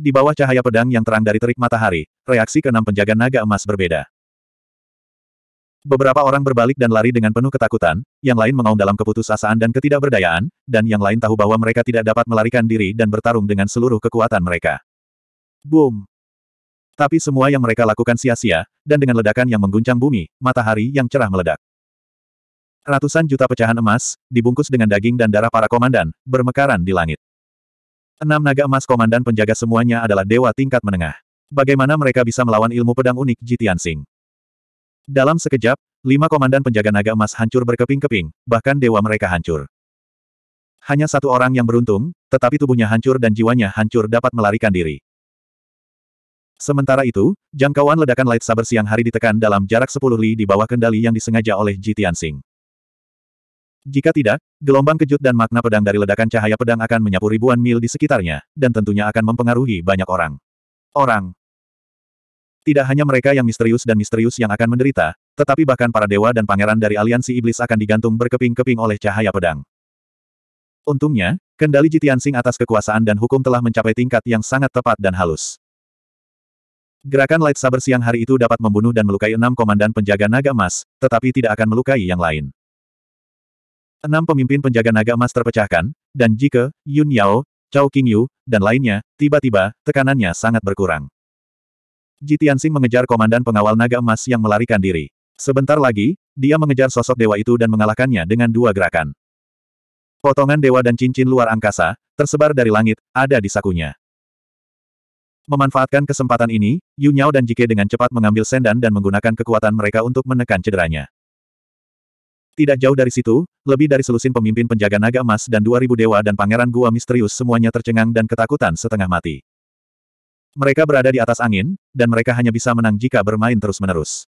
Di bawah cahaya pedang yang terang dari terik matahari, reaksi keenam penjaga naga emas berbeda. Beberapa orang berbalik dan lari dengan penuh ketakutan, yang lain mengaum dalam keputusasaan dan ketidakberdayaan, dan yang lain tahu bahwa mereka tidak dapat melarikan diri dan bertarung dengan seluruh kekuatan mereka. Boom! Tapi semua yang mereka lakukan sia-sia, dan dengan ledakan yang mengguncang bumi, matahari yang cerah meledak. Ratusan juta pecahan emas, dibungkus dengan daging dan darah para komandan, bermekaran di langit. Enam naga emas komandan penjaga semuanya adalah dewa tingkat menengah. Bagaimana mereka bisa melawan ilmu pedang unik Jitian Sing? Dalam sekejap, lima komandan penjaga naga emas hancur berkeping-keping, bahkan dewa mereka hancur. Hanya satu orang yang beruntung, tetapi tubuhnya hancur dan jiwanya hancur dapat melarikan diri. Sementara itu, jangkauan ledakan light saber siang hari ditekan dalam jarak sepuluh li di bawah kendali yang disengaja oleh Jitian Singh. Jika tidak, gelombang kejut dan makna pedang dari ledakan cahaya pedang akan menyapu ribuan mil di sekitarnya, dan tentunya akan mempengaruhi banyak orang. Orang. Tidak hanya mereka yang misterius dan misterius yang akan menderita, tetapi bahkan para dewa dan pangeran dari aliansi iblis akan digantung berkeping-keping oleh cahaya pedang. Untungnya, kendali Jitiansing atas kekuasaan dan hukum telah mencapai tingkat yang sangat tepat dan halus. Gerakan light saber siang hari itu dapat membunuh dan melukai enam komandan penjaga naga emas, tetapi tidak akan melukai yang lain. Enam pemimpin penjaga naga emas terpecahkan, dan Jike, Yun Yao, Chao Yu, dan lainnya, tiba-tiba, tekanannya sangat berkurang. Ji Tianxing mengejar komandan pengawal naga emas yang melarikan diri. Sebentar lagi, dia mengejar sosok dewa itu dan mengalahkannya dengan dua gerakan. Potongan dewa dan cincin luar angkasa, tersebar dari langit, ada di sakunya. Memanfaatkan kesempatan ini, Yu Yao dan Jike dengan cepat mengambil sendan dan menggunakan kekuatan mereka untuk menekan cederanya. Tidak jauh dari situ, lebih dari selusin pemimpin penjaga naga emas dan 2000 dewa dan pangeran gua misterius semuanya tercengang dan ketakutan setengah mati. Mereka berada di atas angin, dan mereka hanya bisa menang jika bermain terus-menerus.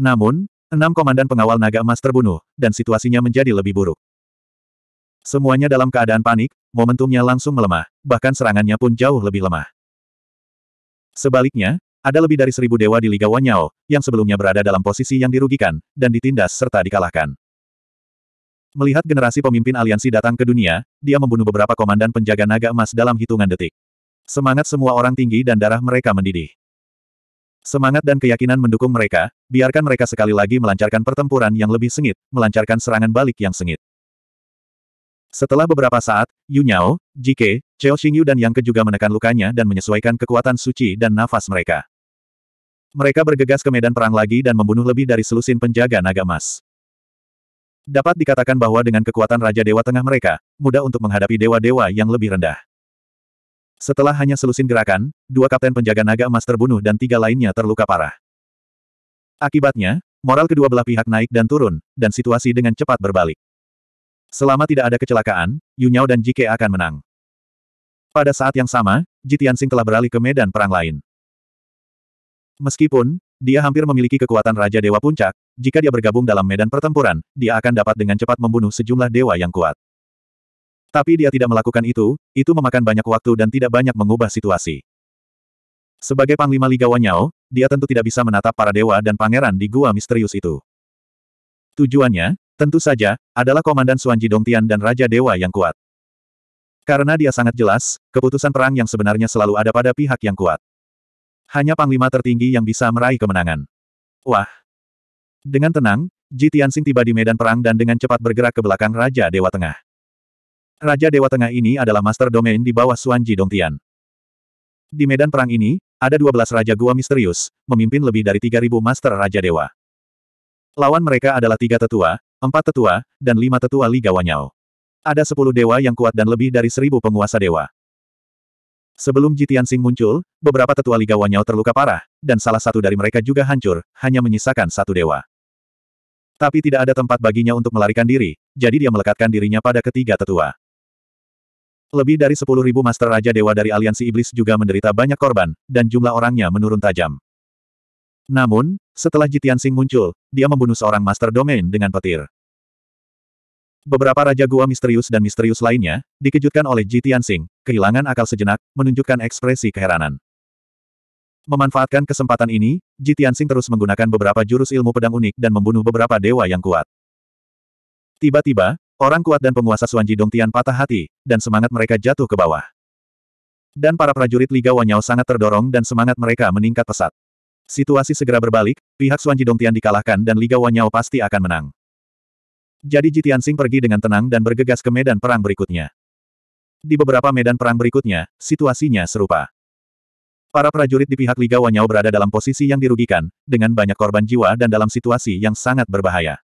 Namun, enam komandan pengawal naga emas terbunuh, dan situasinya menjadi lebih buruk. Semuanya dalam keadaan panik, momentumnya langsung melemah, bahkan serangannya pun jauh lebih lemah. Sebaliknya, ada lebih dari seribu dewa di Liga Wanyao, yang sebelumnya berada dalam posisi yang dirugikan, dan ditindas serta dikalahkan. Melihat generasi pemimpin aliansi datang ke dunia, dia membunuh beberapa komandan penjaga naga emas dalam hitungan detik. Semangat semua orang tinggi dan darah mereka mendidih. Semangat dan keyakinan mendukung mereka, biarkan mereka sekali lagi melancarkan pertempuran yang lebih sengit, melancarkan serangan balik yang sengit. Setelah beberapa saat, Yu Nyao, Jike, Cheo Xingyu dan Yang Ke juga menekan lukanya dan menyesuaikan kekuatan suci dan nafas mereka. Mereka bergegas ke medan perang lagi dan membunuh lebih dari selusin penjaga naga emas. Dapat dikatakan bahwa dengan kekuatan Raja Dewa Tengah mereka, mudah untuk menghadapi dewa-dewa yang lebih rendah. Setelah hanya selusin gerakan, dua kapten penjaga naga emas terbunuh dan tiga lainnya terluka parah. Akibatnya, moral kedua belah pihak naik dan turun, dan situasi dengan cepat berbalik. Selama tidak ada kecelakaan, Yunyao dan Jike akan menang. Pada saat yang sama, Jitiansing telah beralih ke medan perang lain. Meskipun, dia hampir memiliki kekuatan Raja Dewa Puncak, jika dia bergabung dalam medan pertempuran, dia akan dapat dengan cepat membunuh sejumlah dewa yang kuat. Tapi dia tidak melakukan itu, itu memakan banyak waktu dan tidak banyak mengubah situasi. Sebagai Panglima Liga Wanyao, dia tentu tidak bisa menatap para dewa dan pangeran di gua misterius itu. Tujuannya, tentu saja, adalah Komandan Suanji Dongtian dan Raja Dewa yang kuat. Karena dia sangat jelas, keputusan perang yang sebenarnya selalu ada pada pihak yang kuat hanya panglima tertinggi yang bisa meraih kemenangan. Wah! Dengan tenang, Ji Tianxing tiba di medan perang dan dengan cepat bergerak ke belakang Raja Dewa Tengah. Raja Dewa Tengah ini adalah master domain di bawah Ji Dongtian. Di medan perang ini, ada 12 Raja Gua Misterius, memimpin lebih dari 3.000 master Raja Dewa. Lawan mereka adalah tiga tetua, empat tetua, dan lima tetua Liga Wanyao. Ada sepuluh dewa yang kuat dan lebih dari seribu penguasa dewa. Sebelum Jitian Sing muncul, beberapa tetua Liga Wanyao terluka parah, dan salah satu dari mereka juga hancur, hanya menyisakan satu dewa. Tapi tidak ada tempat baginya untuk melarikan diri, jadi dia melekatkan dirinya pada ketiga tetua. Lebih dari sepuluh ribu Master Raja Dewa dari Aliansi Iblis juga menderita banyak korban, dan jumlah orangnya menurun tajam. Namun, setelah Jitian Sing muncul, dia membunuh seorang Master Domain dengan petir. Beberapa Raja Gua misterius dan misterius lainnya, dikejutkan oleh Ji Tianxing, kehilangan akal sejenak, menunjukkan ekspresi keheranan. Memanfaatkan kesempatan ini, Ji Tianxing terus menggunakan beberapa jurus ilmu pedang unik dan membunuh beberapa dewa yang kuat. Tiba-tiba, orang kuat dan penguasa Suan Tian patah hati, dan semangat mereka jatuh ke bawah. Dan para prajurit Liga Wanyao sangat terdorong dan semangat mereka meningkat pesat. Situasi segera berbalik, pihak Suan Tian dikalahkan dan Liga Wanyao pasti akan menang. Jadi Jitiansing pergi dengan tenang dan bergegas ke medan perang berikutnya. Di beberapa medan perang berikutnya, situasinya serupa. Para prajurit di pihak Liga Wanyao berada dalam posisi yang dirugikan, dengan banyak korban jiwa dan dalam situasi yang sangat berbahaya.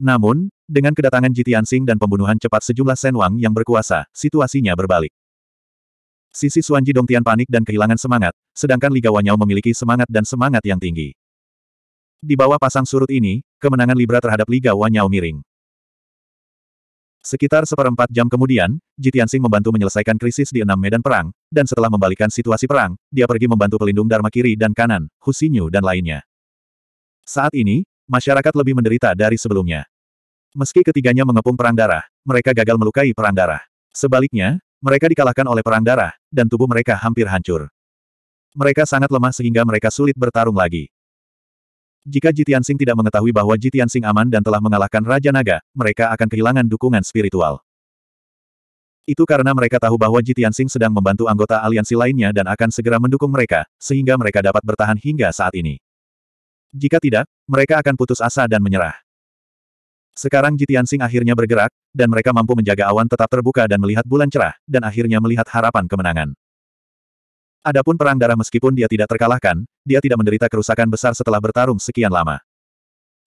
Namun, dengan kedatangan Jitiansing dan pembunuhan cepat sejumlah Senwang yang berkuasa, situasinya berbalik. Sisi Suanji Tian panik dan kehilangan semangat, sedangkan Liga Wanyao memiliki semangat dan semangat yang tinggi. Di bawah pasang surut ini, kemenangan Libra terhadap Liga Wanyao miring. Sekitar seperempat jam kemudian, Jitiansing membantu menyelesaikan krisis di enam medan perang, dan setelah membalikan situasi perang, dia pergi membantu pelindung Dharma kiri dan kanan, Husinyu dan lainnya. Saat ini, masyarakat lebih menderita dari sebelumnya. Meski ketiganya mengepung perang darah, mereka gagal melukai perang darah. Sebaliknya, mereka dikalahkan oleh perang darah, dan tubuh mereka hampir hancur. Mereka sangat lemah sehingga mereka sulit bertarung lagi. Jika Jitian Jitiansing tidak mengetahui bahwa Jitian Jitiansing aman dan telah mengalahkan Raja Naga, mereka akan kehilangan dukungan spiritual. Itu karena mereka tahu bahwa Jitian Jitiansing sedang membantu anggota aliansi lainnya dan akan segera mendukung mereka, sehingga mereka dapat bertahan hingga saat ini. Jika tidak, mereka akan putus asa dan menyerah. Sekarang Jitian Jitiansing akhirnya bergerak, dan mereka mampu menjaga awan tetap terbuka dan melihat bulan cerah, dan akhirnya melihat harapan kemenangan. Adapun perang darah meskipun dia tidak terkalahkan, dia tidak menderita kerusakan besar setelah bertarung sekian lama.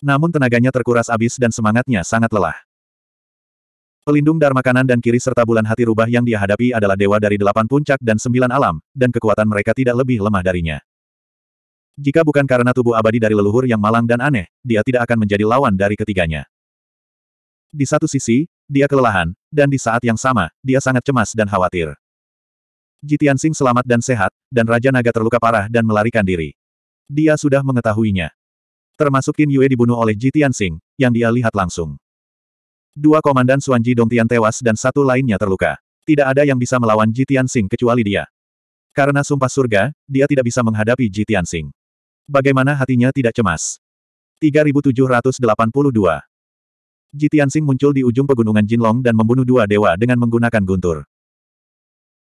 Namun tenaganya terkuras habis dan semangatnya sangat lelah. Pelindung Dharma kanan dan kiri serta bulan hati rubah yang dia hadapi adalah dewa dari delapan puncak dan sembilan alam, dan kekuatan mereka tidak lebih lemah darinya. Jika bukan karena tubuh abadi dari leluhur yang malang dan aneh, dia tidak akan menjadi lawan dari ketiganya. Di satu sisi, dia kelelahan, dan di saat yang sama, dia sangat cemas dan khawatir. Jitian Sing selamat dan sehat, dan Raja Naga terluka parah dan melarikan diri. Dia sudah mengetahuinya. Termasuk Qin Yue dibunuh oleh Jitian Sing, yang dia lihat langsung. Dua komandan Dong Dongtian tewas dan satu lainnya terluka. Tidak ada yang bisa melawan Jitian Sing kecuali dia. Karena sumpah surga, dia tidak bisa menghadapi Jitian Sing. Bagaimana hatinya tidak cemas? 3782 Jitian Sing muncul di ujung pegunungan Jinlong dan membunuh dua dewa dengan menggunakan guntur.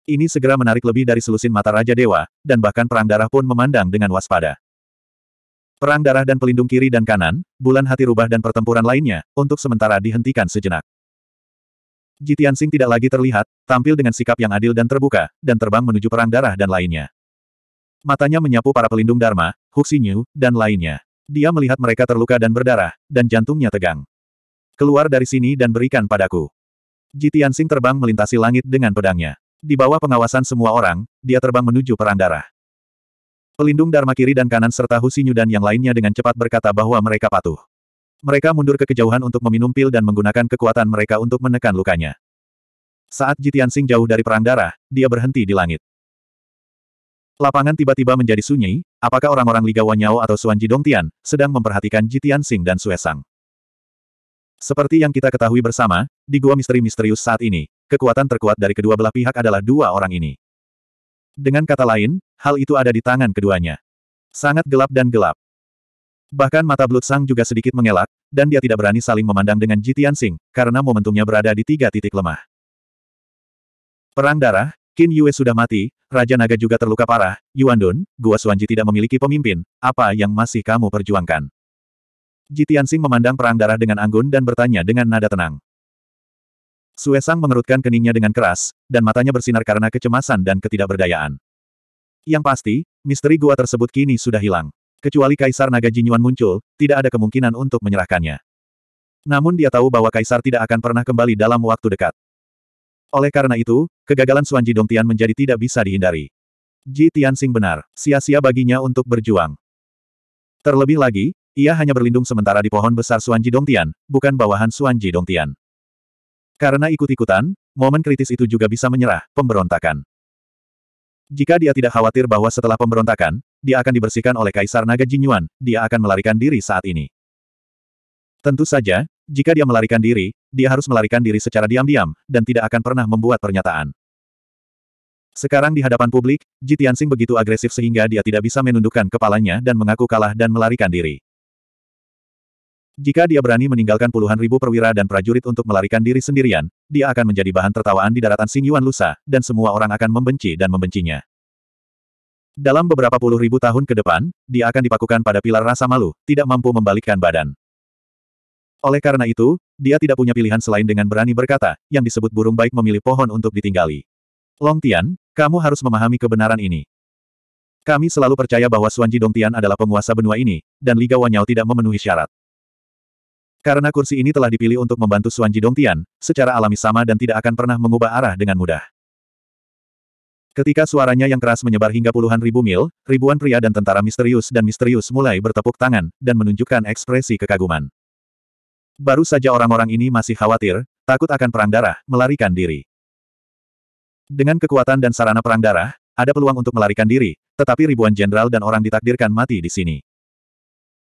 Ini segera menarik lebih dari selusin mata Raja Dewa, dan bahkan Perang Darah pun memandang dengan waspada. Perang Darah dan pelindung kiri dan kanan, bulan hati rubah dan pertempuran lainnya, untuk sementara dihentikan sejenak. Jitian Sing tidak lagi terlihat, tampil dengan sikap yang adil dan terbuka, dan terbang menuju perang darah dan lainnya. Matanya menyapu para pelindung Dharma, Huxinyu, dan lainnya. Dia melihat mereka terluka dan berdarah, dan jantungnya tegang. Keluar dari sini dan berikan padaku. Jitian Sing terbang melintasi langit dengan pedangnya. Di bawah pengawasan semua orang, dia terbang menuju perang darah. Pelindung Dharma kiri dan kanan serta Husinyu dan yang lainnya dengan cepat berkata bahwa mereka patuh. Mereka mundur ke kejauhan untuk meminum pil dan menggunakan kekuatan mereka untuk menekan lukanya. Saat Jitian Sing jauh dari perang darah, dia berhenti di langit. Lapangan tiba-tiba menjadi sunyi, apakah orang-orang Liga Wanyao atau Suan Jidongtian sedang memperhatikan Jitian Sing dan Sue Seperti yang kita ketahui bersama, di gua misteri misterius saat ini, kekuatan terkuat dari kedua belah pihak adalah dua orang ini. Dengan kata lain, hal itu ada di tangan keduanya. Sangat gelap dan gelap. Bahkan mata Blood Sang juga sedikit mengelak, dan dia tidak berani saling memandang dengan Jitian Sing, karena momentumnya berada di tiga titik lemah. Perang darah, Qin Yue sudah mati, Raja Naga juga terluka parah, Yuan Dun, Gua Suanji tidak memiliki pemimpin, apa yang masih kamu perjuangkan? Jitian Sing memandang perang darah dengan anggun dan bertanya dengan nada tenang. Suesang mengerutkan keningnya dengan keras, dan matanya bersinar karena kecemasan dan ketidakberdayaan. Yang pasti, misteri gua tersebut kini sudah hilang. Kecuali Kaisar Naga Jinyuan muncul, tidak ada kemungkinan untuk menyerahkannya. Namun dia tahu bahwa Kaisar tidak akan pernah kembali dalam waktu dekat. Oleh karena itu, kegagalan Suanji Tian menjadi tidak bisa dihindari. Ji Tianxing benar, sia-sia baginya untuk berjuang. Terlebih lagi, ia hanya berlindung sementara di pohon besar Suanji Tian, bukan bawahan Suanji Tian. Karena ikut-ikutan, momen kritis itu juga bisa menyerah, pemberontakan. Jika dia tidak khawatir bahwa setelah pemberontakan, dia akan dibersihkan oleh Kaisar Naga Jinyuan, dia akan melarikan diri saat ini. Tentu saja, jika dia melarikan diri, dia harus melarikan diri secara diam-diam, dan tidak akan pernah membuat pernyataan. Sekarang di hadapan publik, Jitiansing begitu agresif sehingga dia tidak bisa menundukkan kepalanya dan mengaku kalah dan melarikan diri. Jika dia berani meninggalkan puluhan ribu perwira dan prajurit untuk melarikan diri sendirian, dia akan menjadi bahan tertawaan di daratan Xing Yuan Lusa, dan semua orang akan membenci dan membencinya. Dalam beberapa puluh ribu tahun ke depan, dia akan dipakukan pada pilar rasa malu, tidak mampu membalikkan badan. Oleh karena itu, dia tidak punya pilihan selain dengan berani berkata, yang disebut burung baik memilih pohon untuk ditinggali. Long Tian, kamu harus memahami kebenaran ini. Kami selalu percaya bahwa Suanji Tian adalah penguasa benua ini, dan Liga Wanyao tidak memenuhi syarat. Karena kursi ini telah dipilih untuk membantu Suan Dongtian, secara alami sama dan tidak akan pernah mengubah arah dengan mudah. Ketika suaranya yang keras menyebar hingga puluhan ribu mil, ribuan pria dan tentara misterius dan misterius mulai bertepuk tangan, dan menunjukkan ekspresi kekaguman. Baru saja orang-orang ini masih khawatir, takut akan perang darah, melarikan diri. Dengan kekuatan dan sarana perang darah, ada peluang untuk melarikan diri, tetapi ribuan jenderal dan orang ditakdirkan mati di sini.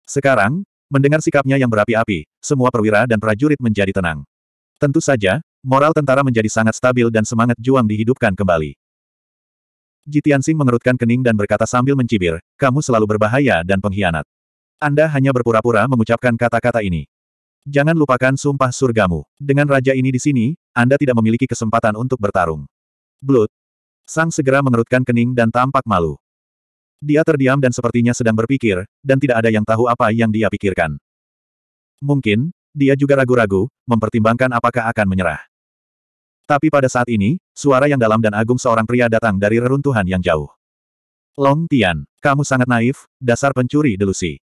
Sekarang, Mendengar sikapnya yang berapi-api, semua perwira dan prajurit menjadi tenang. Tentu saja, moral tentara menjadi sangat stabil dan semangat juang dihidupkan kembali. Jitiansing mengerutkan kening dan berkata sambil mencibir, kamu selalu berbahaya dan pengkhianat. Anda hanya berpura-pura mengucapkan kata-kata ini. Jangan lupakan sumpah surgamu. Dengan raja ini di sini, Anda tidak memiliki kesempatan untuk bertarung. Blood. Sang segera mengerutkan kening dan tampak malu. Dia terdiam dan sepertinya sedang berpikir, dan tidak ada yang tahu apa yang dia pikirkan. Mungkin, dia juga ragu-ragu, mempertimbangkan apakah akan menyerah. Tapi pada saat ini, suara yang dalam dan agung seorang pria datang dari reruntuhan yang jauh. Long Tian, kamu sangat naif, dasar pencuri delusi.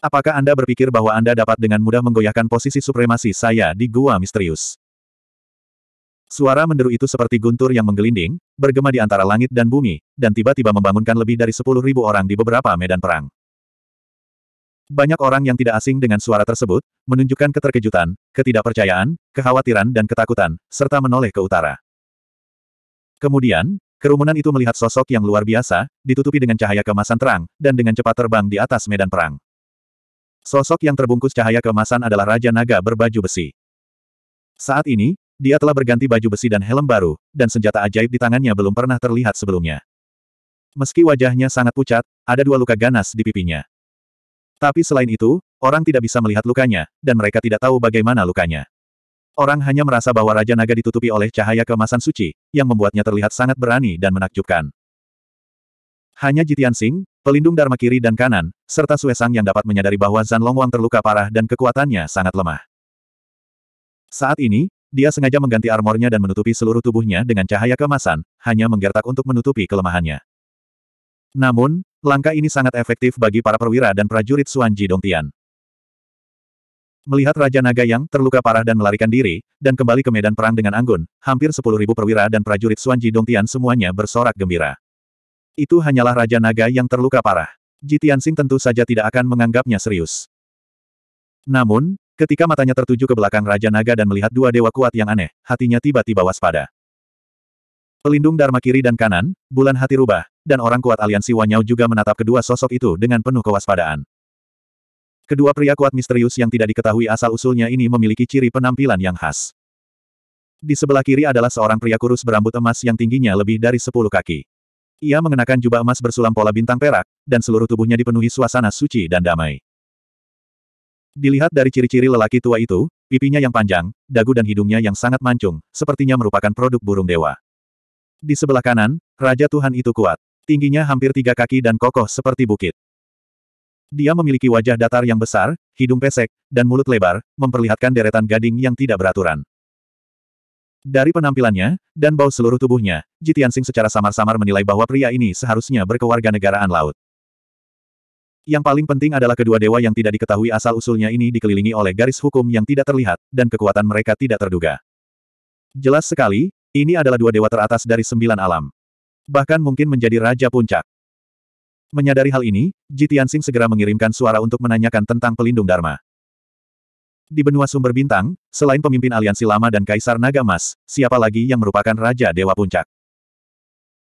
Apakah Anda berpikir bahwa Anda dapat dengan mudah menggoyahkan posisi supremasi saya di gua misterius? Suara menderu itu seperti guntur yang menggelinding, bergema di antara langit dan bumi, dan tiba-tiba membangunkan lebih dari sepuluh ribu orang di beberapa medan perang. Banyak orang yang tidak asing dengan suara tersebut, menunjukkan keterkejutan, ketidakpercayaan, kekhawatiran dan ketakutan, serta menoleh ke utara. Kemudian, kerumunan itu melihat sosok yang luar biasa, ditutupi dengan cahaya kemasan terang, dan dengan cepat terbang di atas medan perang. Sosok yang terbungkus cahaya kemasan adalah Raja Naga berbaju besi. Saat ini, dia telah berganti baju besi dan helm baru, dan senjata ajaib di tangannya belum pernah terlihat sebelumnya. Meski wajahnya sangat pucat, ada dua luka ganas di pipinya. Tapi selain itu, orang tidak bisa melihat lukanya, dan mereka tidak tahu bagaimana lukanya. Orang hanya merasa bahwa Raja Naga ditutupi oleh cahaya kemasan suci, yang membuatnya terlihat sangat berani dan menakjubkan. Hanya Jitian Sing, pelindung Dharma kiri dan kanan, serta Suesang yang dapat menyadari bahwa Zan Longwang terluka parah dan kekuatannya sangat lemah. Saat ini, dia sengaja mengganti armornya dan menutupi seluruh tubuhnya dengan cahaya kemasan, hanya menggertak untuk menutupi kelemahannya. Namun, langkah ini sangat efektif bagi para perwira dan prajurit Suanji Dongtian. Melihat Raja Naga yang terluka parah dan melarikan diri, dan kembali ke medan perang dengan anggun, hampir 10.000 perwira dan prajurit Suanji Dongtian semuanya bersorak gembira. Itu hanyalah Raja Naga yang terluka parah. Jitiansing tentu saja tidak akan menganggapnya serius. Namun, Ketika matanya tertuju ke belakang Raja Naga dan melihat dua dewa kuat yang aneh, hatinya tiba-tiba waspada. Pelindung Dharma kiri dan kanan, bulan hati rubah, dan orang kuat aliansi Wanyau juga menatap kedua sosok itu dengan penuh kewaspadaan. Kedua pria kuat misterius yang tidak diketahui asal-usulnya ini memiliki ciri penampilan yang khas. Di sebelah kiri adalah seorang pria kurus berambut emas yang tingginya lebih dari 10 kaki. Ia mengenakan jubah emas bersulam pola bintang perak, dan seluruh tubuhnya dipenuhi suasana suci dan damai. Dilihat dari ciri-ciri lelaki tua itu, pipinya yang panjang, dagu dan hidungnya yang sangat mancung, sepertinya merupakan produk burung dewa. Di sebelah kanan, Raja Tuhan itu kuat. Tingginya hampir tiga kaki dan kokoh seperti bukit. Dia memiliki wajah datar yang besar, hidung pesek, dan mulut lebar, memperlihatkan deretan gading yang tidak beraturan. Dari penampilannya, dan bau seluruh tubuhnya, Jitiansing secara samar-samar menilai bahwa pria ini seharusnya berkewarganegaraan laut. Yang paling penting adalah kedua dewa yang tidak diketahui asal-usulnya ini dikelilingi oleh garis hukum yang tidak terlihat, dan kekuatan mereka tidak terduga. Jelas sekali, ini adalah dua dewa teratas dari sembilan alam. Bahkan mungkin menjadi Raja Puncak. Menyadari hal ini, Jitiansing segera mengirimkan suara untuk menanyakan tentang pelindung Dharma. Di benua sumber bintang, selain pemimpin aliansi lama dan Kaisar Naga emas, siapa lagi yang merupakan Raja Dewa Puncak?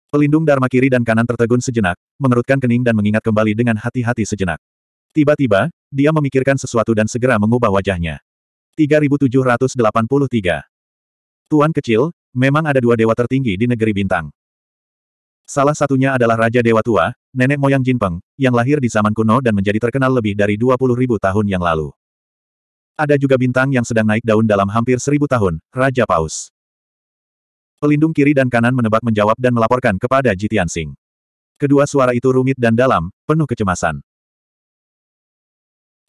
Pelindung Dharma kiri dan kanan tertegun sejenak, mengerutkan kening dan mengingat kembali dengan hati-hati sejenak. Tiba-tiba, dia memikirkan sesuatu dan segera mengubah wajahnya. 3783. Tuan kecil, memang ada dua dewa tertinggi di negeri bintang. Salah satunya adalah Raja Dewa Tua, nenek moyang Jinpeng, yang lahir di zaman kuno dan menjadi terkenal lebih dari 20.000 tahun yang lalu. Ada juga bintang yang sedang naik daun dalam hampir seribu tahun, Raja Paus. Pelindung kiri dan kanan menebak menjawab dan melaporkan kepada Jitian Sing. Kedua suara itu rumit dan dalam, penuh kecemasan.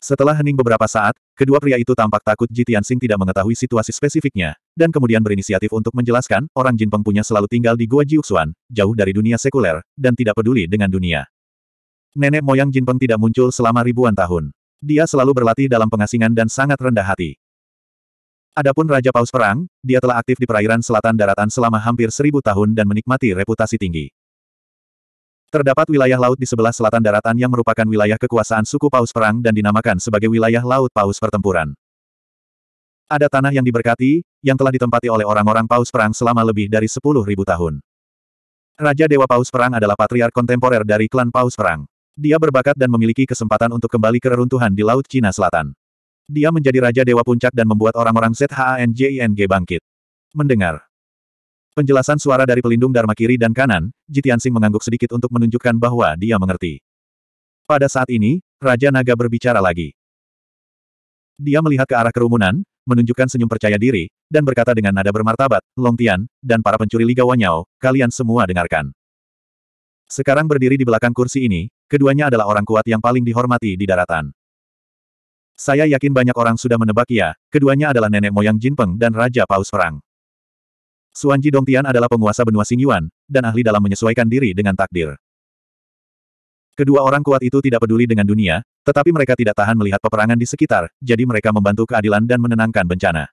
Setelah hening beberapa saat, kedua pria itu tampak takut Jitian Sing tidak mengetahui situasi spesifiknya, dan kemudian berinisiatif untuk menjelaskan, orang Jin Peng punya selalu tinggal di Gua Jiuxuan, jauh dari dunia sekuler, dan tidak peduli dengan dunia. Nenek moyang Jin Peng tidak muncul selama ribuan tahun. Dia selalu berlatih dalam pengasingan dan sangat rendah hati. Adapun Raja Paus Perang, dia telah aktif di perairan selatan daratan selama hampir seribu tahun dan menikmati reputasi tinggi. Terdapat wilayah laut di sebelah selatan daratan yang merupakan wilayah kekuasaan suku Paus Perang dan dinamakan sebagai wilayah laut Paus Pertempuran. Ada tanah yang diberkati, yang telah ditempati oleh orang-orang Paus Perang selama lebih dari sepuluh ribu tahun. Raja Dewa Paus Perang adalah patriark kontemporer dari klan Paus Perang. Dia berbakat dan memiliki kesempatan untuk kembali ke reruntuhan di Laut Cina Selatan. Dia menjadi Raja Dewa Puncak dan membuat orang-orang ZHANJING bangkit. Mendengar. Penjelasan suara dari pelindung Dharma kiri dan kanan, Jitiansing mengangguk sedikit untuk menunjukkan bahwa dia mengerti. Pada saat ini, Raja Naga berbicara lagi. Dia melihat ke arah kerumunan, menunjukkan senyum percaya diri, dan berkata dengan nada bermartabat, Long Tian, dan para pencuri Liga Wanyao, kalian semua dengarkan. Sekarang berdiri di belakang kursi ini, keduanya adalah orang kuat yang paling dihormati di daratan. Saya yakin banyak orang sudah menebak ia, ya. keduanya adalah nenek moyang Jin Peng dan Raja Paus Perang. Suanji Dongtian adalah penguasa benua Singyuan, dan ahli dalam menyesuaikan diri dengan takdir. Kedua orang kuat itu tidak peduli dengan dunia, tetapi mereka tidak tahan melihat peperangan di sekitar, jadi mereka membantu keadilan dan menenangkan bencana.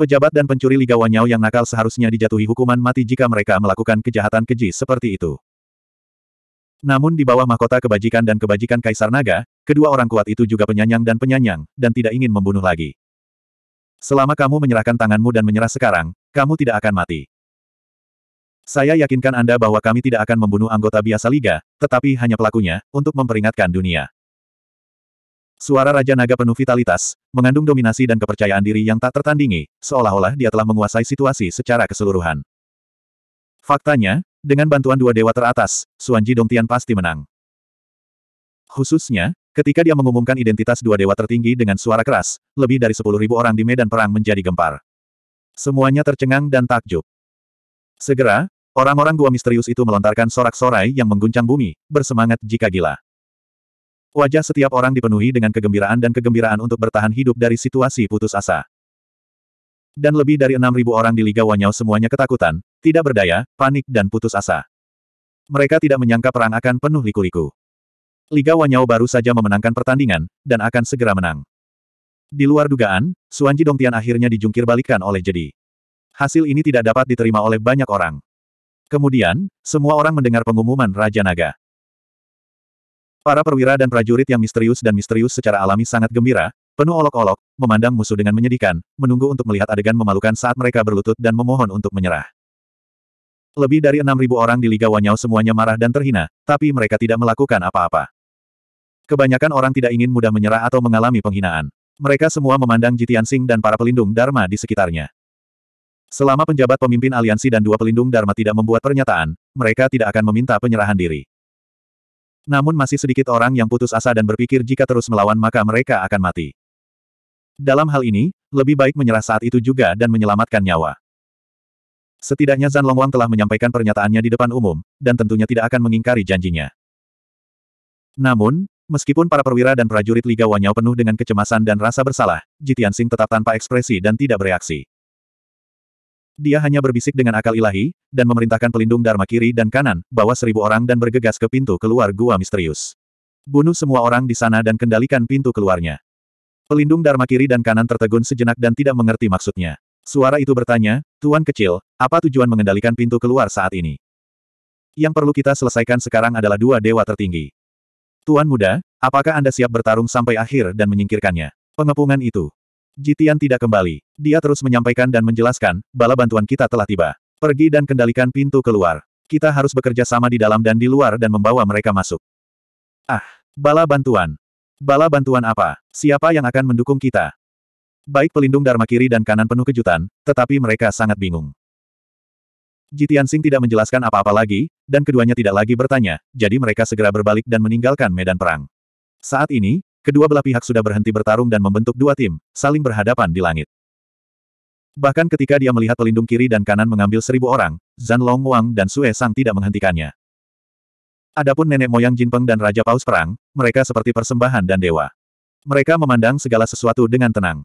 Pejabat dan pencuri Liga Wanyao yang nakal seharusnya dijatuhi hukuman mati jika mereka melakukan kejahatan keji seperti itu. Namun di bawah mahkota kebajikan dan kebajikan Kaisar Naga, kedua orang kuat itu juga penyanyang dan penyanyang, dan tidak ingin membunuh lagi. Selama kamu menyerahkan tanganmu dan menyerah sekarang, kamu tidak akan mati. Saya yakinkan Anda bahwa kami tidak akan membunuh anggota biasa Liga, tetapi hanya pelakunya, untuk memperingatkan dunia. Suara Raja Naga penuh vitalitas, mengandung dominasi dan kepercayaan diri yang tak tertandingi, seolah-olah dia telah menguasai situasi secara keseluruhan. Faktanya, dengan bantuan dua dewa teratas, Dong Dongtian pasti menang. Khususnya, ketika dia mengumumkan identitas dua dewa tertinggi dengan suara keras, lebih dari sepuluh ribu orang di medan perang menjadi gempar. Semuanya tercengang dan takjub. Segera, orang-orang gua misterius itu melontarkan sorak-sorai yang mengguncang bumi, bersemangat jika gila. Wajah setiap orang dipenuhi dengan kegembiraan dan kegembiraan untuk bertahan hidup dari situasi putus asa dan lebih dari 6.000 orang di Liga Wanyao semuanya ketakutan, tidak berdaya, panik dan putus asa. Mereka tidak menyangka perang akan penuh liku-liku. Liga Wanyau baru saja memenangkan pertandingan, dan akan segera menang. Di luar dugaan, Suanji Dongtian akhirnya dijungkir balikan oleh Jedi. Hasil ini tidak dapat diterima oleh banyak orang. Kemudian, semua orang mendengar pengumuman Raja Naga. Para perwira dan prajurit yang misterius dan misterius secara alami sangat gembira, Penuh olok-olok, memandang musuh dengan menyedihkan, menunggu untuk melihat adegan memalukan saat mereka berlutut dan memohon untuk menyerah. Lebih dari 6.000 orang di Liga Wanyao semuanya marah dan terhina, tapi mereka tidak melakukan apa-apa. Kebanyakan orang tidak ingin mudah menyerah atau mengalami penghinaan. Mereka semua memandang Jitian Sing dan para pelindung Dharma di sekitarnya. Selama penjabat pemimpin aliansi dan dua pelindung Dharma tidak membuat pernyataan, mereka tidak akan meminta penyerahan diri. Namun masih sedikit orang yang putus asa dan berpikir jika terus melawan maka mereka akan mati. Dalam hal ini, lebih baik menyerah saat itu juga dan menyelamatkan nyawa. Setidaknya Zan Longwang telah menyampaikan pernyataannya di depan umum, dan tentunya tidak akan mengingkari janjinya. Namun, meskipun para perwira dan prajurit Liga Wanyao penuh dengan kecemasan dan rasa bersalah, Jitian Sing tetap tanpa ekspresi dan tidak bereaksi. Dia hanya berbisik dengan akal ilahi, dan memerintahkan pelindung Dharma kiri dan kanan, bawa seribu orang dan bergegas ke pintu keluar gua misterius. Bunuh semua orang di sana dan kendalikan pintu keluarnya. Pelindung Dharma kiri dan kanan tertegun sejenak dan tidak mengerti maksudnya. Suara itu bertanya, Tuan kecil, apa tujuan mengendalikan pintu keluar saat ini? Yang perlu kita selesaikan sekarang adalah dua dewa tertinggi. Tuan muda, apakah Anda siap bertarung sampai akhir dan menyingkirkannya? Pengepungan itu. Jitian tidak kembali. Dia terus menyampaikan dan menjelaskan, bala bantuan kita telah tiba. Pergi dan kendalikan pintu keluar. Kita harus bekerja sama di dalam dan di luar dan membawa mereka masuk. Ah, bala bantuan. Bala bantuan apa? Siapa yang akan mendukung kita? Baik pelindung Dharma kiri dan kanan penuh kejutan, tetapi mereka sangat bingung. Jitian Sing tidak menjelaskan apa-apa lagi, dan keduanya tidak lagi bertanya, jadi mereka segera berbalik dan meninggalkan medan perang. Saat ini, kedua belah pihak sudah berhenti bertarung dan membentuk dua tim, saling berhadapan di langit. Bahkan ketika dia melihat pelindung kiri dan kanan mengambil seribu orang, Zan Long Wang dan Sue Sang tidak menghentikannya. Adapun nenek moyang Jinpeng dan Raja Paus Perang, mereka seperti persembahan dan dewa. Mereka memandang segala sesuatu dengan tenang.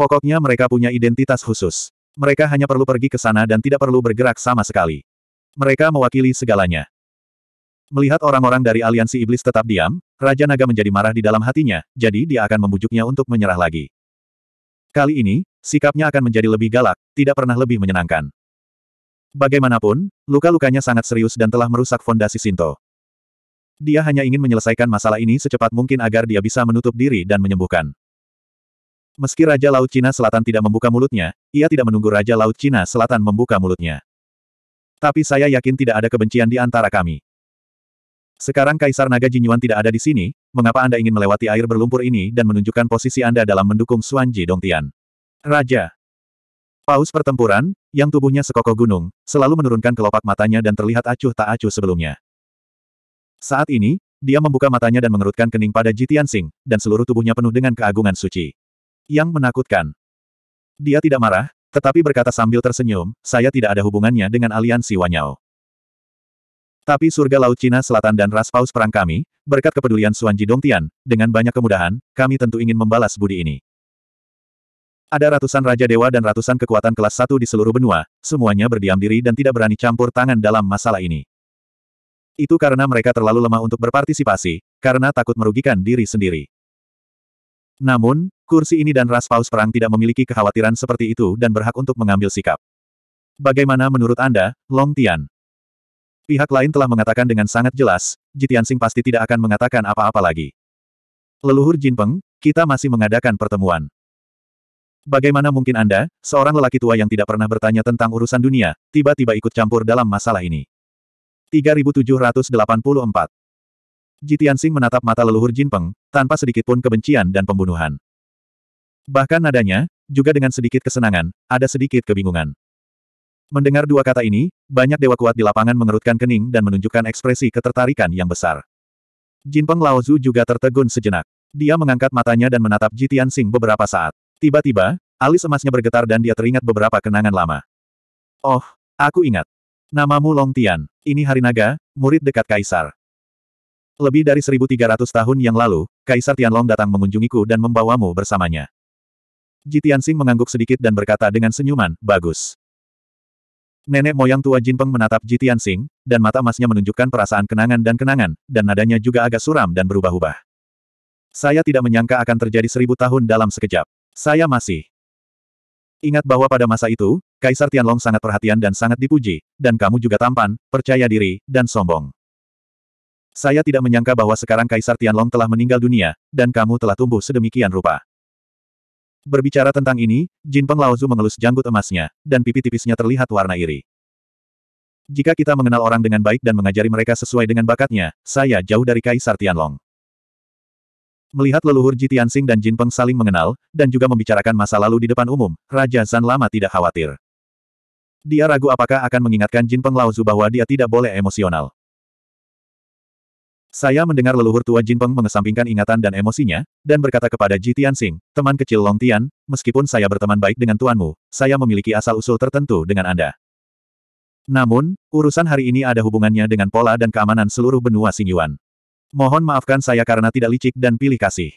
Pokoknya mereka punya identitas khusus. Mereka hanya perlu pergi ke sana dan tidak perlu bergerak sama sekali. Mereka mewakili segalanya. Melihat orang-orang dari aliansi iblis tetap diam, Raja Naga menjadi marah di dalam hatinya, jadi dia akan membujuknya untuk menyerah lagi. Kali ini, sikapnya akan menjadi lebih galak, tidak pernah lebih menyenangkan. Bagaimanapun, luka-lukanya sangat serius dan telah merusak fondasi Sinto. Dia hanya ingin menyelesaikan masalah ini secepat mungkin agar dia bisa menutup diri dan menyembuhkan. Meski Raja Laut Cina Selatan tidak membuka mulutnya, ia tidak menunggu Raja Laut Cina Selatan membuka mulutnya. Tapi saya yakin tidak ada kebencian di antara kami. Sekarang Kaisar Naga Jinyuan tidak ada di sini, mengapa Anda ingin melewati air berlumpur ini dan menunjukkan posisi Anda dalam mendukung Xuan Ji Dongtian? Raja. Paus pertempuran, yang tubuhnya sekokoh gunung, selalu menurunkan kelopak matanya dan terlihat acuh tak acuh sebelumnya. Saat ini, dia membuka matanya dan mengerutkan kening pada Jitian Sing, dan seluruh tubuhnya penuh dengan keagungan suci. Yang menakutkan. Dia tidak marah, tetapi berkata sambil tersenyum, saya tidak ada hubungannya dengan aliansi Wanyao. Tapi surga laut Cina Selatan dan ras paus perang kami, berkat kepedulian Suan Tian, dengan banyak kemudahan, kami tentu ingin membalas budi ini. Ada ratusan raja dewa dan ratusan kekuatan kelas satu di seluruh benua, semuanya berdiam diri dan tidak berani campur tangan dalam masalah ini. Itu karena mereka terlalu lemah untuk berpartisipasi, karena takut merugikan diri sendiri. Namun, kursi ini dan ras paus perang tidak memiliki kekhawatiran seperti itu dan berhak untuk mengambil sikap. Bagaimana menurut Anda, Long Tian? Pihak lain telah mengatakan dengan sangat jelas, Jitian Sing pasti tidak akan mengatakan apa-apa lagi. Leluhur Jin Peng, kita masih mengadakan pertemuan. Bagaimana mungkin Anda, seorang lelaki tua yang tidak pernah bertanya tentang urusan dunia, tiba-tiba ikut campur dalam masalah ini? 3784. Jitian Sing menatap mata leluhur Jinpeng, tanpa sedikit pun kebencian dan pembunuhan. Bahkan nadanya, juga dengan sedikit kesenangan, ada sedikit kebingungan. Mendengar dua kata ini, banyak dewa kuat di lapangan mengerutkan kening dan menunjukkan ekspresi ketertarikan yang besar. Jinpeng Laozu juga tertegun sejenak. Dia mengangkat matanya dan menatap Jitian Sing beberapa saat. Tiba-tiba, alis emasnya bergetar dan dia teringat beberapa kenangan lama. Oh, aku ingat. Namamu Long Tian. Ini hari naga, murid dekat Kaisar. Lebih dari 1300 tahun yang lalu, Kaisar Tianlong datang mengunjungiku dan membawamu bersamanya. Ji mengangguk sedikit dan berkata dengan senyuman, bagus. Nenek moyang tua Jinpeng menatap Ji dan mata emasnya menunjukkan perasaan kenangan dan kenangan, dan nadanya juga agak suram dan berubah-ubah. Saya tidak menyangka akan terjadi seribu tahun dalam sekejap. Saya masih Ingat bahwa pada masa itu, Kaisar Tianlong sangat perhatian dan sangat dipuji, dan kamu juga tampan, percaya diri, dan sombong. Saya tidak menyangka bahwa sekarang Kaisar Tianlong telah meninggal dunia, dan kamu telah tumbuh sedemikian rupa. Berbicara tentang ini, Jin Peng Laozu mengelus janggut emasnya, dan pipi tipisnya terlihat warna iri. Jika kita mengenal orang dengan baik dan mengajari mereka sesuai dengan bakatnya, saya jauh dari Kaisar Tianlong. Melihat leluhur Ji Tianxing dan Jin Peng saling mengenal, dan juga membicarakan masa lalu di depan umum, Raja Zan lama tidak khawatir. Dia ragu apakah akan mengingatkan Jin Peng Laozu bahwa dia tidak boleh emosional. Saya mendengar leluhur tua Jin Peng mengesampingkan ingatan dan emosinya, dan berkata kepada Ji Tian Xing, teman kecil Long Tian, meskipun saya berteman baik dengan tuanmu, saya memiliki asal-usul tertentu dengan Anda. Namun, urusan hari ini ada hubungannya dengan pola dan keamanan seluruh benua Yuan. Mohon maafkan saya karena tidak licik dan pilih kasih.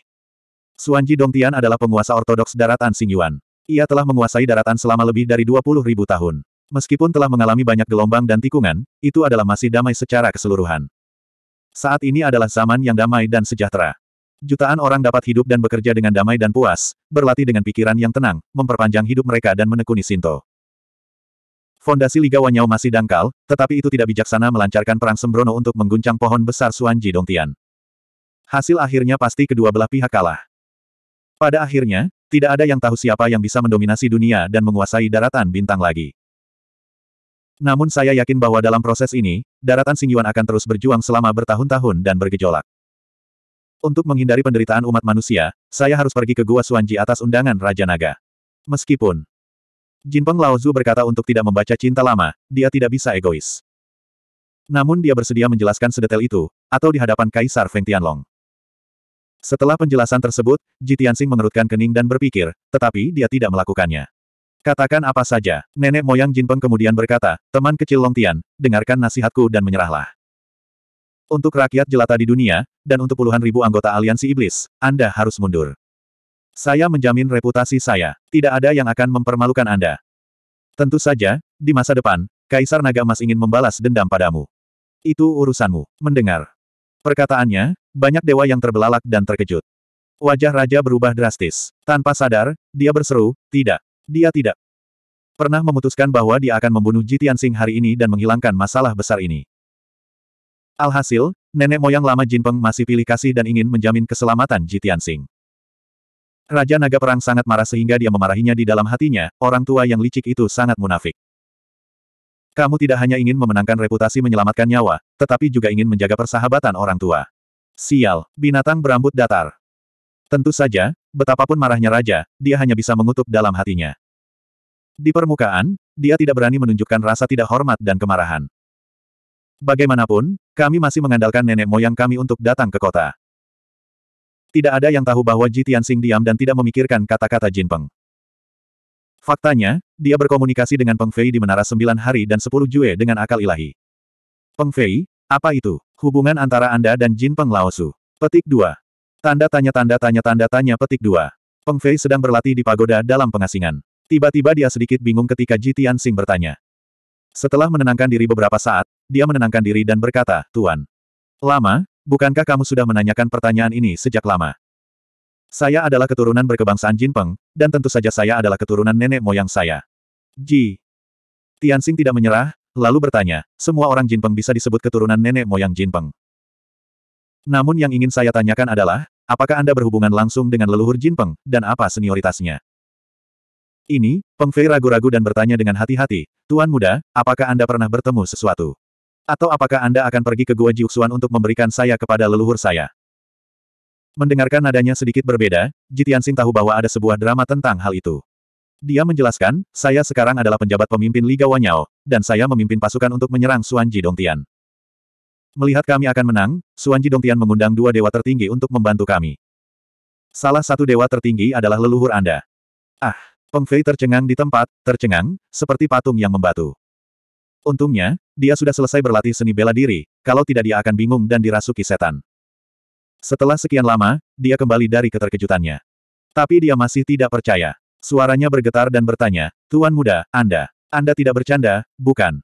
Dong Tian adalah penguasa ortodoks daratan Yuan. Ia telah menguasai daratan selama lebih dari 20 ribu tahun. Meskipun telah mengalami banyak gelombang dan tikungan, itu adalah masih damai secara keseluruhan. Saat ini adalah zaman yang damai dan sejahtera. Jutaan orang dapat hidup dan bekerja dengan damai dan puas, berlatih dengan pikiran yang tenang, memperpanjang hidup mereka dan menekuni Sinto. Fondasi Liga Wanyao masih dangkal, tetapi itu tidak bijaksana melancarkan perang sembrono untuk mengguncang pohon besar Suanji Dongtian. Hasil akhirnya pasti kedua belah pihak kalah. Pada akhirnya, tidak ada yang tahu siapa yang bisa mendominasi dunia dan menguasai daratan bintang lagi. Namun saya yakin bahwa dalam proses ini, daratan Singyuan akan terus berjuang selama bertahun-tahun dan bergejolak. Untuk menghindari penderitaan umat manusia, saya harus pergi ke Gua Suanji atas undangan Raja Naga. Meskipun Jin Peng Laozu berkata untuk tidak membaca cinta lama, dia tidak bisa egois. Namun dia bersedia menjelaskan sedetail itu, atau di hadapan Kaisar Feng Tianlong. Setelah penjelasan tersebut, Ji Tianxing mengerutkan kening dan berpikir, tetapi dia tidak melakukannya. Katakan apa saja. Nenek moyang Jinpeng kemudian berkata, teman kecil Long Tian, dengarkan nasihatku dan menyerahlah. Untuk rakyat jelata di dunia, dan untuk puluhan ribu anggota aliansi iblis, Anda harus mundur. Saya menjamin reputasi saya. Tidak ada yang akan mempermalukan Anda. Tentu saja, di masa depan, Kaisar Naga Emas ingin membalas dendam padamu. Itu urusanmu. Mendengar. Perkataannya, banyak dewa yang terbelalak dan terkejut. Wajah raja berubah drastis. Tanpa sadar, dia berseru, tidak, dia tidak pernah memutuskan bahwa dia akan membunuh Jitian Sing hari ini dan menghilangkan masalah besar ini. Alhasil, nenek moyang lama Jinpeng masih pilih kasih dan ingin menjamin keselamatan Jitian Sing. Raja Naga Perang sangat marah sehingga dia memarahinya di dalam hatinya, orang tua yang licik itu sangat munafik. Kamu tidak hanya ingin memenangkan reputasi menyelamatkan nyawa, tetapi juga ingin menjaga persahabatan orang tua. Sial, binatang berambut datar. Tentu saja, Betapapun marahnya raja, dia hanya bisa mengutuk dalam hatinya. Di permukaan, dia tidak berani menunjukkan rasa tidak hormat dan kemarahan. Bagaimanapun, kami masih mengandalkan nenek moyang kami untuk datang ke kota. Tidak ada yang tahu bahwa Ji Tianxing diam dan tidak memikirkan kata-kata Jin Peng. Faktanya, dia berkomunikasi dengan Peng Fei di Menara Sembilan Hari dan Sepuluh Jue dengan akal ilahi. Peng Fei, apa itu? Hubungan antara Anda dan Jin Peng Laosu. Petik 2. Tanda tanya tanda tanya tanda tanya petik dua. Peng Fei sedang berlatih di pagoda dalam pengasingan. Tiba-tiba dia sedikit bingung ketika Ji Tianxing bertanya. Setelah menenangkan diri beberapa saat, dia menenangkan diri dan berkata, Tuan. Lama, bukankah kamu sudah menanyakan pertanyaan ini sejak lama? Saya adalah keturunan berkebangsaan Jin Peng, dan tentu saja saya adalah keturunan nenek moyang saya. Ji. Tianxing tidak menyerah, lalu bertanya, semua orang Jin Peng bisa disebut keturunan nenek moyang Jin Peng. Namun yang ingin saya tanyakan adalah, Apakah Anda berhubungan langsung dengan leluhur Jin Peng, dan apa senioritasnya? Ini, Peng Fei ragu-ragu dan bertanya dengan hati-hati, Tuan Muda, apakah Anda pernah bertemu sesuatu? Atau apakah Anda akan pergi ke Gua Jiuxuan untuk memberikan saya kepada leluhur saya? Mendengarkan nadanya sedikit berbeda, Jitian Sing tahu bahwa ada sebuah drama tentang hal itu. Dia menjelaskan, saya sekarang adalah penjabat pemimpin Liga Wanyao, dan saya memimpin pasukan untuk menyerang Suan Ji Dongtian. Melihat kami akan menang, Suanji Dongtian mengundang dua dewa tertinggi untuk membantu kami. Salah satu dewa tertinggi adalah leluhur Anda. Ah, Pengfei tercengang di tempat, tercengang, seperti patung yang membatu. Untungnya, dia sudah selesai berlatih seni bela diri, kalau tidak dia akan bingung dan dirasuki setan. Setelah sekian lama, dia kembali dari keterkejutannya. Tapi dia masih tidak percaya. Suaranya bergetar dan bertanya, Tuan muda, Anda, Anda tidak bercanda, bukan?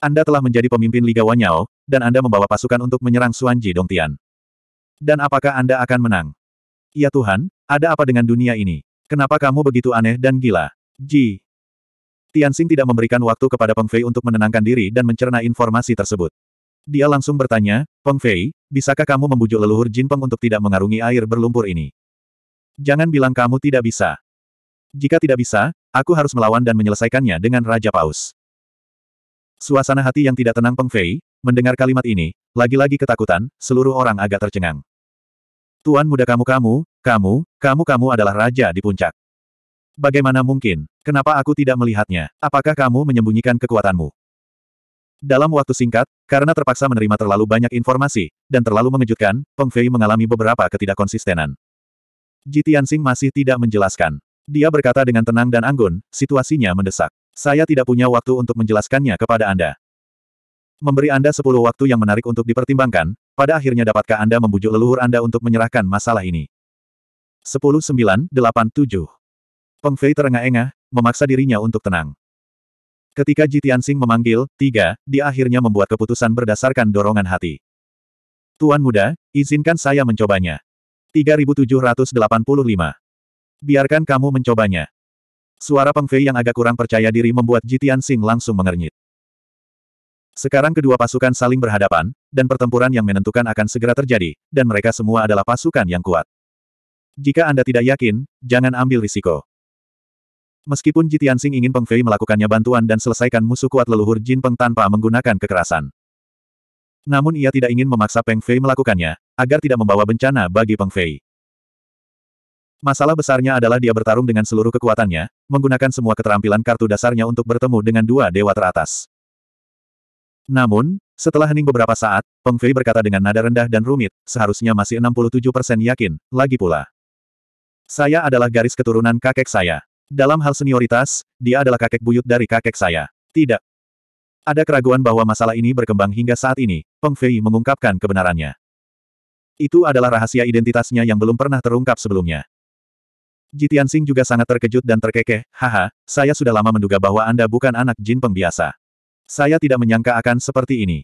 Anda telah menjadi pemimpin Liga Wanyao, dan Anda membawa pasukan untuk menyerang Suanji Dongtian. Dan apakah Anda akan menang? Ya Tuhan, ada apa dengan dunia ini? Kenapa kamu begitu aneh dan gila? Ji. Tianxing tidak memberikan waktu kepada Peng Fei untuk menenangkan diri dan mencerna informasi tersebut. Dia langsung bertanya, Peng Fei, bisakah kamu membujuk leluhur Jin Peng untuk tidak mengarungi air berlumpur ini? Jangan bilang kamu tidak bisa. Jika tidak bisa, aku harus melawan dan menyelesaikannya dengan Raja Paus. Suasana hati yang tidak tenang Peng Fei, mendengar kalimat ini, lagi-lagi ketakutan, seluruh orang agak tercengang. Tuan muda kamu-kamu, kamu, kamu-kamu adalah raja di puncak. Bagaimana mungkin? Kenapa aku tidak melihatnya? Apakah kamu menyembunyikan kekuatanmu? Dalam waktu singkat, karena terpaksa menerima terlalu banyak informasi, dan terlalu mengejutkan, Peng Fei mengalami beberapa ketidakkonsistenan. Jitiansing masih tidak menjelaskan. Dia berkata dengan tenang dan anggun, situasinya mendesak. Saya tidak punya waktu untuk menjelaskannya kepada Anda. Memberi Anda sepuluh waktu yang menarik untuk dipertimbangkan, pada akhirnya dapatkah Anda membujuk leluhur Anda untuk menyerahkan masalah ini? 10.987 Peng Fei terengah-engah, memaksa dirinya untuk tenang. Ketika Jitianxing Tianxing memanggil, tiga, di akhirnya membuat keputusan berdasarkan dorongan hati. Tuan muda, izinkan saya mencobanya. 3785. Biarkan kamu mencobanya. Suara Peng Fei yang agak kurang percaya diri membuat Jitian Sing langsung mengernyit. Sekarang kedua pasukan saling berhadapan, dan pertempuran yang menentukan akan segera terjadi, dan mereka semua adalah pasukan yang kuat. Jika Anda tidak yakin, jangan ambil risiko. Meskipun Jitian Sing ingin Peng Fei melakukannya bantuan dan selesaikan musuh kuat leluhur Jin Peng tanpa menggunakan kekerasan. Namun ia tidak ingin memaksa Peng Fei melakukannya, agar tidak membawa bencana bagi Peng Fei. Masalah besarnya adalah dia bertarung dengan seluruh kekuatannya, menggunakan semua keterampilan kartu dasarnya untuk bertemu dengan dua dewa teratas. Namun, setelah hening beberapa saat, Peng Fei berkata dengan nada rendah dan rumit, seharusnya masih 67% yakin, lagi pula. Saya adalah garis keturunan kakek saya. Dalam hal senioritas, dia adalah kakek buyut dari kakek saya. Tidak. Ada keraguan bahwa masalah ini berkembang hingga saat ini, Peng Fei mengungkapkan kebenarannya. Itu adalah rahasia identitasnya yang belum pernah terungkap sebelumnya. Jitian Sing juga sangat terkejut dan terkekeh, haha, saya sudah lama menduga bahwa Anda bukan anak jin pembiasa. Saya tidak menyangka akan seperti ini.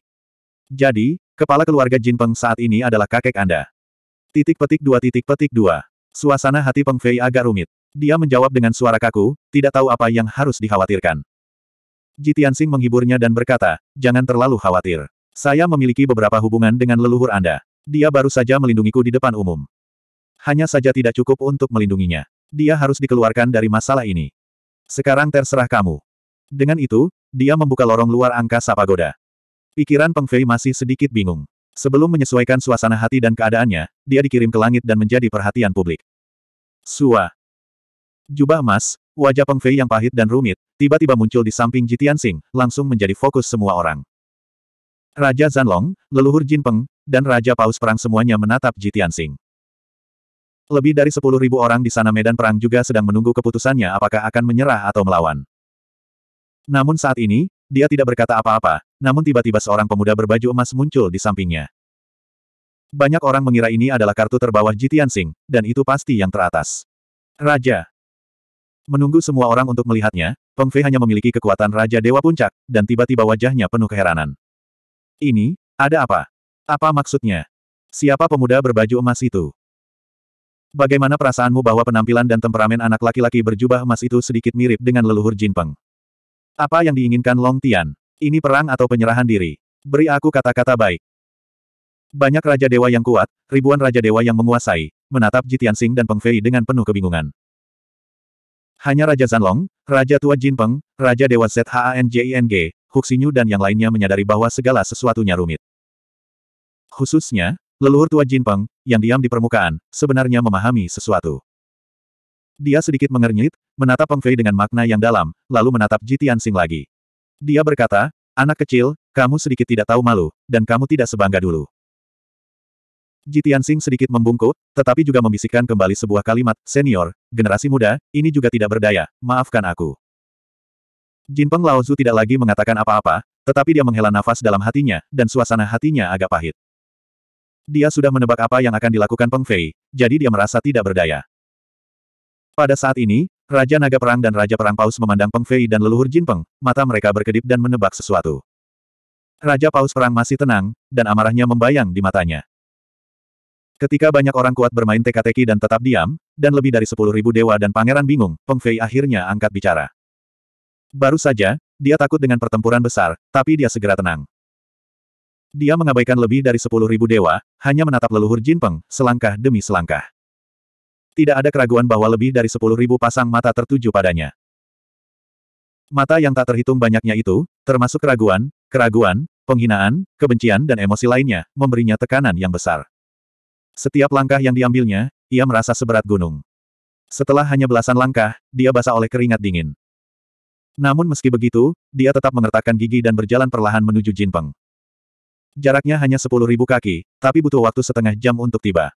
Jadi, kepala keluarga Jin Peng saat ini adalah kakek Anda. Titik petik dua titik petik dua. Suasana hati Peng Fei agak rumit. Dia menjawab dengan suara kaku, tidak tahu apa yang harus dikhawatirkan. Jitian Sing menghiburnya dan berkata, jangan terlalu khawatir. Saya memiliki beberapa hubungan dengan leluhur Anda. Dia baru saja melindungiku di depan umum. Hanya saja tidak cukup untuk melindunginya. Dia harus dikeluarkan dari masalah ini. Sekarang terserah kamu. Dengan itu, dia membuka lorong luar angkasa pagoda. Pikiran Peng Fei masih sedikit bingung. Sebelum menyesuaikan suasana hati dan keadaannya, dia dikirim ke langit dan menjadi perhatian publik. Sua. Jubah emas, wajah Peng Fei yang pahit dan rumit, tiba-tiba muncul di samping Jitian Sing, langsung menjadi fokus semua orang. Raja Zanlong, leluhur Jin Peng, dan Raja Paus Perang semuanya menatap Jitian Sing. Lebih dari sepuluh ribu orang di sana medan perang juga sedang menunggu keputusannya apakah akan menyerah atau melawan. Namun saat ini, dia tidak berkata apa-apa, namun tiba-tiba seorang pemuda berbaju emas muncul di sampingnya. Banyak orang mengira ini adalah kartu terbawah Jitian Sing, dan itu pasti yang teratas. Raja. Menunggu semua orang untuk melihatnya, Peng Fei hanya memiliki kekuatan Raja Dewa Puncak, dan tiba-tiba wajahnya penuh keheranan. Ini, ada apa? Apa maksudnya? Siapa pemuda berbaju emas itu? Bagaimana perasaanmu bahwa penampilan dan temperamen anak laki-laki berjubah emas itu sedikit mirip dengan leluhur Jin Peng? Apa yang diinginkan Long Tian? Ini perang atau penyerahan diri? Beri aku kata-kata baik. Banyak Raja Dewa yang kuat, ribuan Raja Dewa yang menguasai, menatap Jitian Sing dan Peng Fei dengan penuh kebingungan. Hanya Raja Zanlong, Raja Tua Jin Peng, Raja Dewa ZHANJING, Huxinyu dan yang lainnya menyadari bahwa segala sesuatunya rumit. Khususnya, Leluhur tua Jinpeng, yang diam di permukaan, sebenarnya memahami sesuatu. Dia sedikit mengernyit, menatap Peng Fei dengan makna yang dalam, lalu menatap Ji Tianxing lagi. Dia berkata, anak kecil, kamu sedikit tidak tahu malu, dan kamu tidak sebangga dulu. Ji Tianxing sedikit membungkuk, tetapi juga membisikkan kembali sebuah kalimat, senior, generasi muda, ini juga tidak berdaya, maafkan aku. Jin Jinpeng Laozu tidak lagi mengatakan apa-apa, tetapi dia menghela nafas dalam hatinya, dan suasana hatinya agak pahit. Dia sudah menebak apa yang akan dilakukan Peng Fei, jadi dia merasa tidak berdaya. Pada saat ini, Raja Naga Perang dan Raja Perang Paus memandang Peng Fei dan leluhur Jin Peng, mata mereka berkedip dan menebak sesuatu. Raja Paus Perang masih tenang, dan amarahnya membayang di matanya. Ketika banyak orang kuat bermain teka-teki dan tetap diam, dan lebih dari sepuluh ribu dewa dan pangeran bingung, Peng Fei akhirnya angkat bicara. Baru saja, dia takut dengan pertempuran besar, tapi dia segera tenang. Dia mengabaikan lebih dari sepuluh ribu dewa, hanya menatap leluhur Jin Peng, selangkah demi selangkah. Tidak ada keraguan bahwa lebih dari sepuluh ribu pasang mata tertuju padanya. Mata yang tak terhitung banyaknya itu, termasuk keraguan, keraguan, penghinaan, kebencian dan emosi lainnya, memberinya tekanan yang besar. Setiap langkah yang diambilnya, ia merasa seberat gunung. Setelah hanya belasan langkah, dia basah oleh keringat dingin. Namun meski begitu, dia tetap mengertakkan gigi dan berjalan perlahan menuju Jin Peng. Jaraknya hanya 10.000 kaki, tapi butuh waktu setengah jam untuk tiba.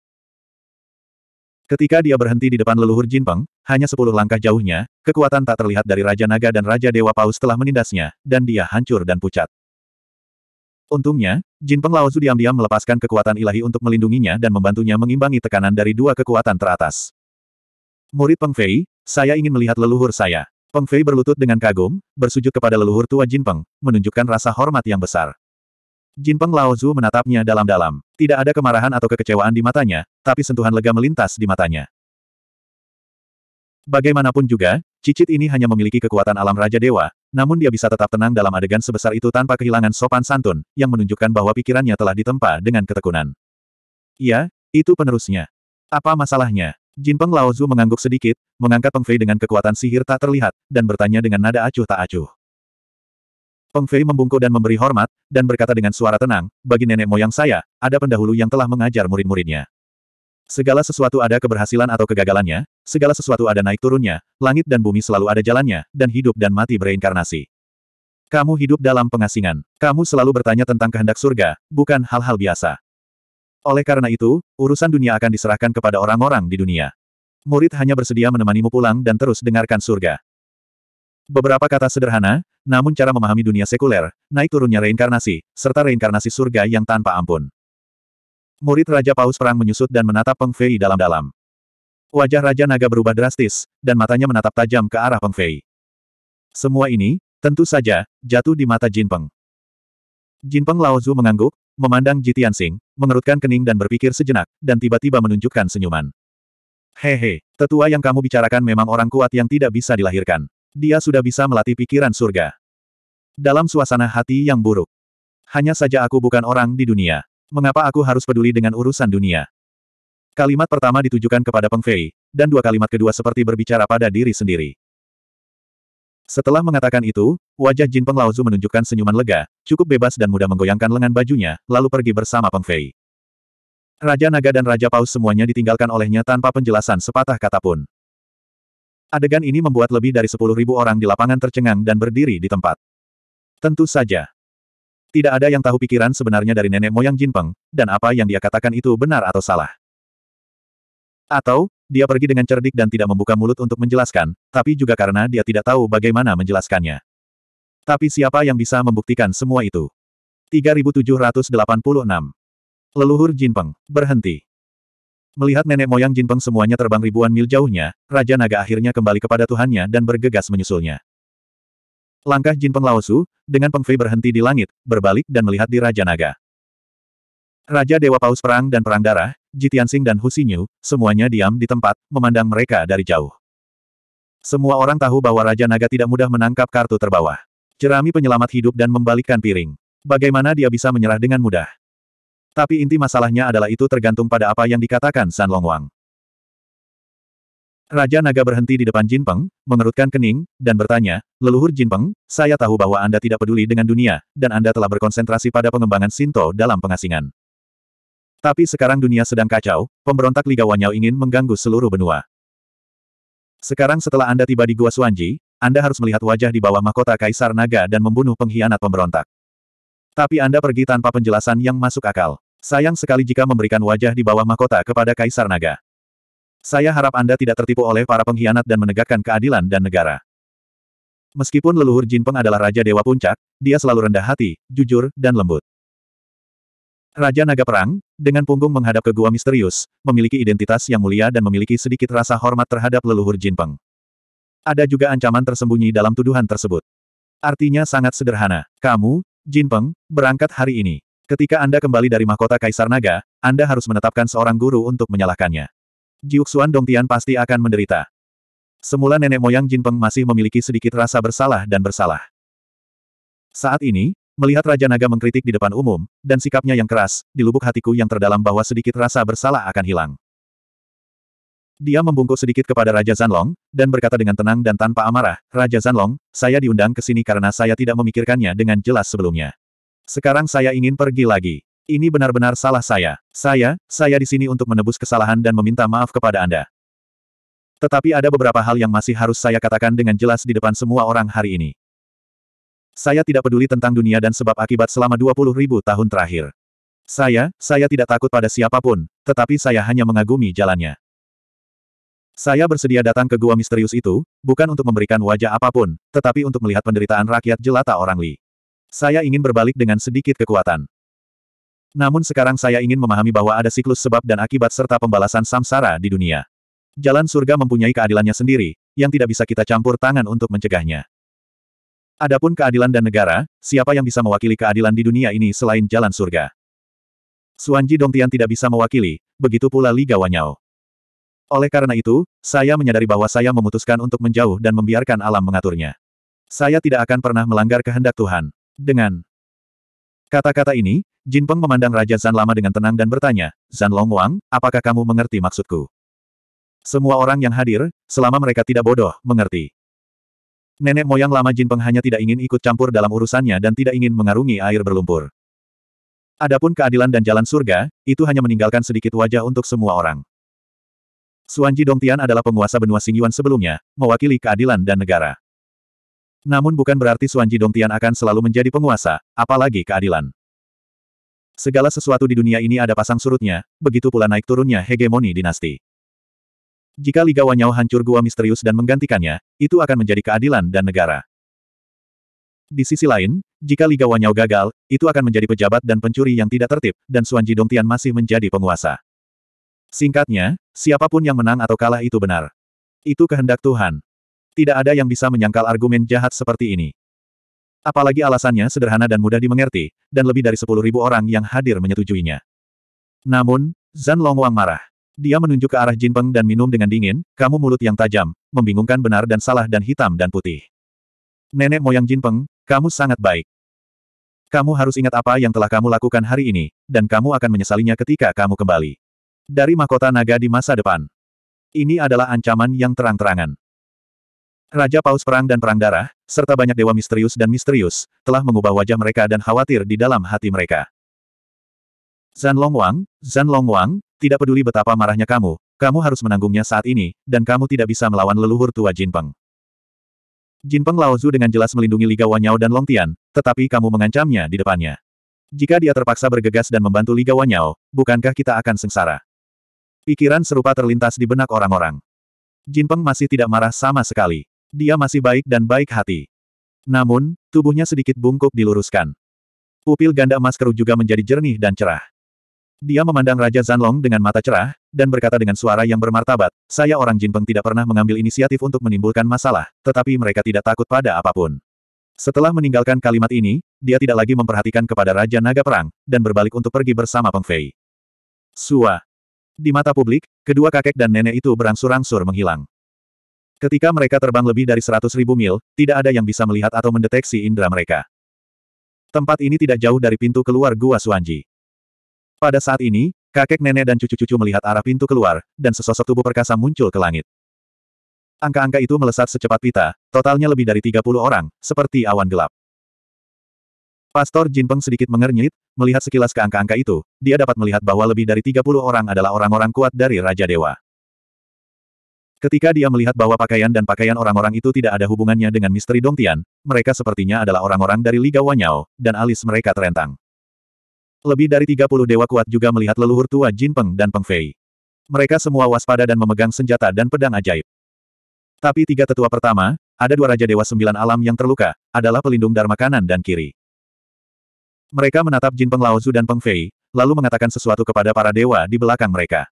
Ketika dia berhenti di depan leluhur Jinpeng, hanya 10 langkah jauhnya, kekuatan tak terlihat dari Raja Naga dan Raja Dewa Paus telah menindasnya, dan dia hancur dan pucat. Untungnya, Jinpeng Laozu diam-diam melepaskan kekuatan ilahi untuk melindunginya dan membantunya mengimbangi tekanan dari dua kekuatan teratas. Murid Peng Fei, saya ingin melihat leluhur saya. Peng Fei berlutut dengan kagum, bersujud kepada leluhur tua Jinpeng, menunjukkan rasa hormat yang besar. Jinpeng Laozu menatapnya dalam-dalam. Tidak ada kemarahan atau kekecewaan di matanya, tapi sentuhan lega melintas di matanya. Bagaimanapun juga, cicit ini hanya memiliki kekuatan alam Raja Dewa, namun dia bisa tetap tenang dalam adegan sebesar itu tanpa kehilangan sopan santun, yang menunjukkan bahwa pikirannya telah ditempa dengan ketekunan. Ya, itu penerusnya. Apa masalahnya? Jinpeng Laozu mengangguk sedikit, mengangkat Peng Fei dengan kekuatan sihir tak terlihat, dan bertanya dengan nada acuh tak acuh. Feng Fei membungkuk dan memberi hormat, dan berkata dengan suara tenang, bagi nenek moyang saya, ada pendahulu yang telah mengajar murid-muridnya. Segala sesuatu ada keberhasilan atau kegagalannya, segala sesuatu ada naik turunnya, langit dan bumi selalu ada jalannya, dan hidup dan mati bereinkarnasi. Kamu hidup dalam pengasingan. Kamu selalu bertanya tentang kehendak surga, bukan hal-hal biasa. Oleh karena itu, urusan dunia akan diserahkan kepada orang-orang di dunia. Murid hanya bersedia menemanimu pulang dan terus dengarkan surga. Beberapa kata sederhana, namun cara memahami dunia sekuler, naik turunnya reinkarnasi, serta reinkarnasi surga yang tanpa ampun. Murid Raja Paus Perang menyusut dan menatap Peng Fei dalam-dalam. Wajah Raja Naga berubah drastis, dan matanya menatap tajam ke arah Peng Fei. Semua ini, tentu saja, jatuh di mata Jin Peng. Jin Peng Laozu mengangguk, memandang Jitian Sing, mengerutkan kening dan berpikir sejenak, dan tiba-tiba menunjukkan senyuman. Hehe, tetua yang kamu bicarakan memang orang kuat yang tidak bisa dilahirkan. Dia sudah bisa melatih pikiran surga. Dalam suasana hati yang buruk. Hanya saja aku bukan orang di dunia. Mengapa aku harus peduli dengan urusan dunia? Kalimat pertama ditujukan kepada Peng Fei, dan dua kalimat kedua seperti berbicara pada diri sendiri. Setelah mengatakan itu, wajah Jin Peng Laozu menunjukkan senyuman lega, cukup bebas dan mudah menggoyangkan lengan bajunya, lalu pergi bersama Peng Fei. Raja Naga dan Raja Paus semuanya ditinggalkan olehnya tanpa penjelasan sepatah kata pun. Adegan ini membuat lebih dari 10.000 orang di lapangan tercengang dan berdiri di tempat. Tentu saja. Tidak ada yang tahu pikiran sebenarnya dari nenek moyang Jinpeng, dan apa yang dia katakan itu benar atau salah. Atau, dia pergi dengan cerdik dan tidak membuka mulut untuk menjelaskan, tapi juga karena dia tidak tahu bagaimana menjelaskannya. Tapi siapa yang bisa membuktikan semua itu? 3786. Leluhur Jinpeng, berhenti. Melihat nenek moyang Jin Peng semuanya terbang ribuan mil jauhnya, Raja Naga akhirnya kembali kepada Tuhannya dan bergegas menyusulnya. Langkah Jin Jinpeng Laosu, dengan Peng Fei berhenti di langit, berbalik dan melihat di Raja Naga. Raja Dewa Paus Perang dan Perang Darah, Jitiansing dan Husinyu, semuanya diam di tempat, memandang mereka dari jauh. Semua orang tahu bahwa Raja Naga tidak mudah menangkap kartu terbawah. Jerami penyelamat hidup dan membalikkan piring. Bagaimana dia bisa menyerah dengan mudah? Tapi inti masalahnya adalah itu tergantung pada apa yang dikatakan San Longwang. Raja Naga berhenti di depan Jin Peng, mengerutkan kening, dan bertanya, Leluhur Jin Peng, saya tahu bahwa Anda tidak peduli dengan dunia, dan Anda telah berkonsentrasi pada pengembangan Sinto dalam pengasingan. Tapi sekarang dunia sedang kacau, pemberontak Liga Wanyao ingin mengganggu seluruh benua. Sekarang setelah Anda tiba di Gua Suanji, Anda harus melihat wajah di bawah mahkota Kaisar Naga dan membunuh pengkhianat pemberontak. Tapi Anda pergi tanpa penjelasan yang masuk akal. Sayang sekali jika memberikan wajah di bawah mahkota kepada Kaisar Naga. Saya harap Anda tidak tertipu oleh para pengkhianat dan menegakkan keadilan dan negara. Meskipun leluhur Jin Peng adalah Raja Dewa Puncak, dia selalu rendah hati, jujur, dan lembut. Raja Naga Perang, dengan punggung menghadap ke gua misterius, memiliki identitas yang mulia dan memiliki sedikit rasa hormat terhadap leluhur Jin Peng. Ada juga ancaman tersembunyi dalam tuduhan tersebut. Artinya sangat sederhana, kamu, Jin Peng, berangkat hari ini. Ketika Anda kembali dari mahkota Kaisar Naga, Anda harus menetapkan seorang guru untuk menyalahkannya. Jiuxuan Dongtian pasti akan menderita. Semula nenek moyang Jin Peng masih memiliki sedikit rasa bersalah dan bersalah. Saat ini, melihat Raja Naga mengkritik di depan umum, dan sikapnya yang keras, di lubuk hatiku yang terdalam bahwa sedikit rasa bersalah akan hilang. Dia membungkuk sedikit kepada Raja Zanlong, dan berkata dengan tenang dan tanpa amarah, Raja Zanlong, saya diundang ke sini karena saya tidak memikirkannya dengan jelas sebelumnya. Sekarang saya ingin pergi lagi. Ini benar-benar salah saya. Saya, saya di sini untuk menebus kesalahan dan meminta maaf kepada Anda. Tetapi ada beberapa hal yang masih harus saya katakan dengan jelas di depan semua orang hari ini. Saya tidak peduli tentang dunia dan sebab akibat selama 20 ribu tahun terakhir. Saya, saya tidak takut pada siapapun, tetapi saya hanya mengagumi jalannya. Saya bersedia datang ke gua misterius itu, bukan untuk memberikan wajah apapun, tetapi untuk melihat penderitaan rakyat jelata orang Li. Saya ingin berbalik dengan sedikit kekuatan. Namun sekarang saya ingin memahami bahwa ada siklus sebab dan akibat serta pembalasan samsara di dunia. Jalan surga mempunyai keadilannya sendiri, yang tidak bisa kita campur tangan untuk mencegahnya. Adapun keadilan dan negara, siapa yang bisa mewakili keadilan di dunia ini selain jalan surga? Suanji Dongtian tidak bisa mewakili, begitu pula Liga Wanyao. Oleh karena itu, saya menyadari bahwa saya memutuskan untuk menjauh dan membiarkan alam mengaturnya. Saya tidak akan pernah melanggar kehendak Tuhan dengan. Kata-kata ini, Jin Peng memandang Raja Zan lama dengan tenang dan bertanya, Zan Long Wang, apakah kamu mengerti maksudku? Semua orang yang hadir, selama mereka tidak bodoh, mengerti. Nenek moyang lama Jin Peng hanya tidak ingin ikut campur dalam urusannya dan tidak ingin mengarungi air berlumpur. Adapun keadilan dan jalan surga, itu hanya meninggalkan sedikit wajah untuk semua orang. Suanji Dongtian adalah penguasa benua Singyuan sebelumnya, mewakili keadilan dan negara. Namun bukan berarti Suanji Dongtian akan selalu menjadi penguasa, apalagi keadilan. Segala sesuatu di dunia ini ada pasang surutnya, begitu pula naik turunnya hegemoni dinasti. Jika Liga Wanyao hancur gua misterius dan menggantikannya, itu akan menjadi keadilan dan negara. Di sisi lain, jika Liga Wanyao gagal, itu akan menjadi pejabat dan pencuri yang tidak tertib, dan Suanji Dongtian masih menjadi penguasa. Singkatnya, siapapun yang menang atau kalah itu benar. Itu kehendak Tuhan. Tidak ada yang bisa menyangkal argumen jahat seperti ini. Apalagi alasannya sederhana dan mudah dimengerti, dan lebih dari sepuluh ribu orang yang hadir menyetujuinya. Namun, Zan Longwang marah. Dia menunjuk ke arah Jin Peng dan minum dengan dingin, kamu mulut yang tajam, membingungkan benar dan salah dan hitam dan putih. Nenek moyang Jin Peng, kamu sangat baik. Kamu harus ingat apa yang telah kamu lakukan hari ini, dan kamu akan menyesalinya ketika kamu kembali. Dari mahkota naga di masa depan. Ini adalah ancaman yang terang-terangan. Raja Paus Perang dan Perang Darah, serta banyak dewa misterius dan misterius, telah mengubah wajah mereka dan khawatir di dalam hati mereka. Zan Long Wang, Zan Long Wang, tidak peduli betapa marahnya kamu, kamu harus menanggungnya saat ini, dan kamu tidak bisa melawan leluhur tua Jin Peng. Peng Peng Laozu dengan jelas melindungi Liga Wanyao dan Long Tian, tetapi kamu mengancamnya di depannya. Jika dia terpaksa bergegas dan membantu Liga Wanyao, bukankah kita akan sengsara? Pikiran serupa terlintas di benak orang-orang. Jin Peng masih tidak marah sama sekali. Dia masih baik dan baik hati. Namun, tubuhnya sedikit bungkuk diluruskan. Pupil ganda emas keruh juga menjadi jernih dan cerah. Dia memandang Raja Zanlong dengan mata cerah, dan berkata dengan suara yang bermartabat, saya orang Jinpeng tidak pernah mengambil inisiatif untuk menimbulkan masalah, tetapi mereka tidak takut pada apapun. Setelah meninggalkan kalimat ini, dia tidak lagi memperhatikan kepada Raja Naga Perang, dan berbalik untuk pergi bersama Peng Fei. Sua. Di mata publik, kedua kakek dan nenek itu berangsur-angsur menghilang. Ketika mereka terbang lebih dari seratus ribu mil, tidak ada yang bisa melihat atau mendeteksi indera mereka. Tempat ini tidak jauh dari pintu keluar Gua Suanji. Pada saat ini, kakek nenek dan cucu-cucu melihat arah pintu keluar, dan sesosok tubuh perkasa muncul ke langit. Angka-angka itu melesat secepat pita, totalnya lebih dari 30 orang, seperti awan gelap. Pastor Jinpeng sedikit mengernyit, melihat sekilas ke angka-angka itu, dia dapat melihat bahwa lebih dari 30 orang adalah orang-orang kuat dari Raja Dewa. Ketika dia melihat bahwa pakaian dan pakaian orang-orang itu tidak ada hubungannya dengan misteri Dong Tian, mereka sepertinya adalah orang-orang dari Liga Wanyao, dan alis mereka terentang. Lebih dari 30 dewa kuat juga melihat leluhur tua Jin Peng dan Peng Fei. Mereka semua waspada dan memegang senjata dan pedang ajaib. Tapi tiga tetua pertama, ada dua Raja Dewa Sembilan Alam yang terluka, adalah pelindung Dharma kanan dan kiri. Mereka menatap Jin Peng Laozu dan Peng Fei, lalu mengatakan sesuatu kepada para dewa di belakang mereka.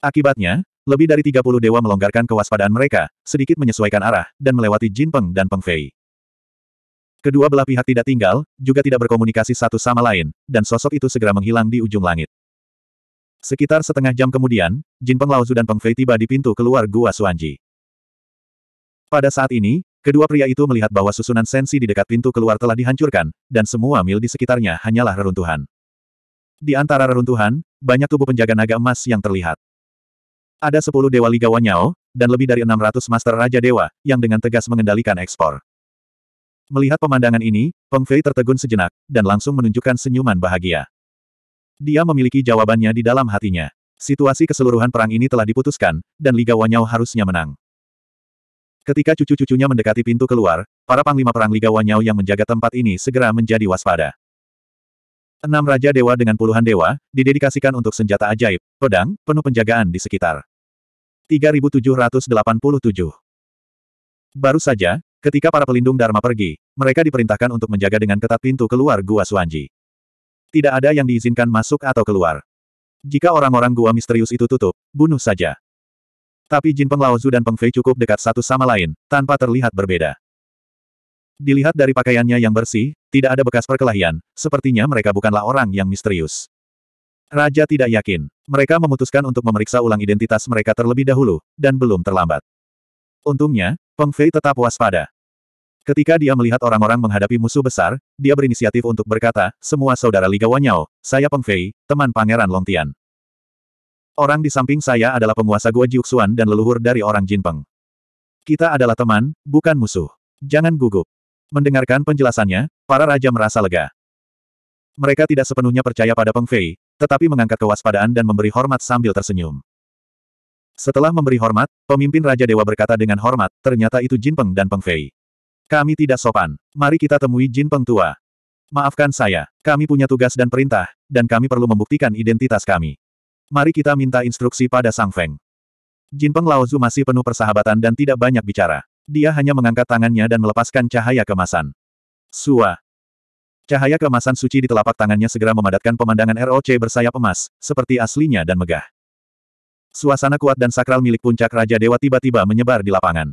Akibatnya, lebih dari 30 dewa melonggarkan kewaspadaan mereka, sedikit menyesuaikan arah, dan melewati Jin Peng dan Peng Fei. Kedua belah pihak tidak tinggal, juga tidak berkomunikasi satu sama lain, dan sosok itu segera menghilang di ujung langit. Sekitar setengah jam kemudian, Jin Peng Laozu dan Peng Fei tiba di pintu keluar Gua Suanji. Pada saat ini, kedua pria itu melihat bahwa susunan sensi di dekat pintu keluar telah dihancurkan, dan semua mil di sekitarnya hanyalah reruntuhan. Di antara reruntuhan, banyak tubuh penjaga naga emas yang terlihat. Ada sepuluh dewa Liga Wanyao, dan lebih dari 600 master Raja Dewa, yang dengan tegas mengendalikan ekspor. Melihat pemandangan ini, Peng Fei tertegun sejenak, dan langsung menunjukkan senyuman bahagia. Dia memiliki jawabannya di dalam hatinya. Situasi keseluruhan perang ini telah diputuskan, dan Liga Wanyao harusnya menang. Ketika cucu-cucunya mendekati pintu keluar, para panglima perang Liga Wanyao yang menjaga tempat ini segera menjadi waspada. Enam Raja Dewa dengan puluhan dewa, didedikasikan untuk senjata ajaib, pedang, penuh penjagaan di sekitar. 3787. Baru saja, ketika para pelindung Dharma pergi, mereka diperintahkan untuk menjaga dengan ketat pintu keluar Gua Suanji. Tidak ada yang diizinkan masuk atau keluar. Jika orang-orang gua misterius itu tutup, bunuh saja. Tapi Jin Peng Laozu dan Peng Fei cukup dekat satu sama lain, tanpa terlihat berbeda. Dilihat dari pakaiannya yang bersih, tidak ada bekas perkelahian, sepertinya mereka bukanlah orang yang misterius. Raja tidak yakin. Mereka memutuskan untuk memeriksa ulang identitas mereka terlebih dahulu, dan belum terlambat. Untungnya, Peng Fei tetap waspada. Ketika dia melihat orang-orang menghadapi musuh besar, dia berinisiatif untuk berkata, semua saudara Liga Wanyao, saya Peng Fei, teman Pangeran Longtian. Orang di samping saya adalah penguasa Gua Jiuxuan dan leluhur dari orang Jinpeng. Kita adalah teman, bukan musuh. Jangan gugup. Mendengarkan penjelasannya, para raja merasa lega. Mereka tidak sepenuhnya percaya pada Peng Fei, tetapi mengangkat kewaspadaan dan memberi hormat sambil tersenyum. Setelah memberi hormat, pemimpin Raja Dewa berkata dengan hormat, ternyata itu Jin Peng dan Peng Fei. Kami tidak sopan. Mari kita temui Jin Peng tua. Maafkan saya, kami punya tugas dan perintah, dan kami perlu membuktikan identitas kami. Mari kita minta instruksi pada Sang Feng. Jin Peng Laozu masih penuh persahabatan dan tidak banyak bicara. Dia hanya mengangkat tangannya dan melepaskan cahaya kemasan. Sua, Cahaya kemasan suci di telapak tangannya segera memadatkan pemandangan ROC bersayap emas, seperti aslinya dan megah. Suasana kuat dan sakral milik puncak Raja Dewa tiba-tiba menyebar di lapangan.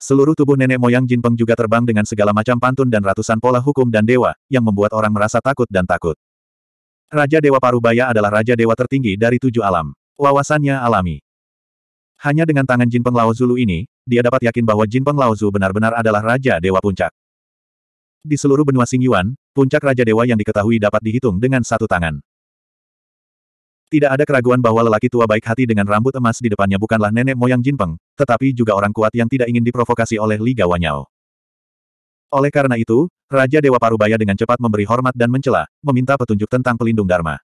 Seluruh tubuh nenek moyang Jin Peng juga terbang dengan segala macam pantun dan ratusan pola hukum dan dewa, yang membuat orang merasa takut dan takut. Raja Dewa Parubaya adalah Raja Dewa tertinggi dari tujuh alam. Wawasannya alami. Hanya dengan tangan Jin Peng Lao Zulu ini, dia dapat yakin bahwa Jin Peng Lao Zulu benar-benar adalah Raja Dewa Puncak. Di seluruh benua Xingyuan, puncak Raja Dewa yang diketahui dapat dihitung dengan satu tangan. Tidak ada keraguan bahwa lelaki tua baik hati dengan rambut emas di depannya bukanlah nenek moyang Jinpeng, tetapi juga orang kuat yang tidak ingin diprovokasi oleh Liga Wanyao. Oleh karena itu, Raja Dewa Parubaya dengan cepat memberi hormat dan mencela, meminta petunjuk tentang pelindung Dharma.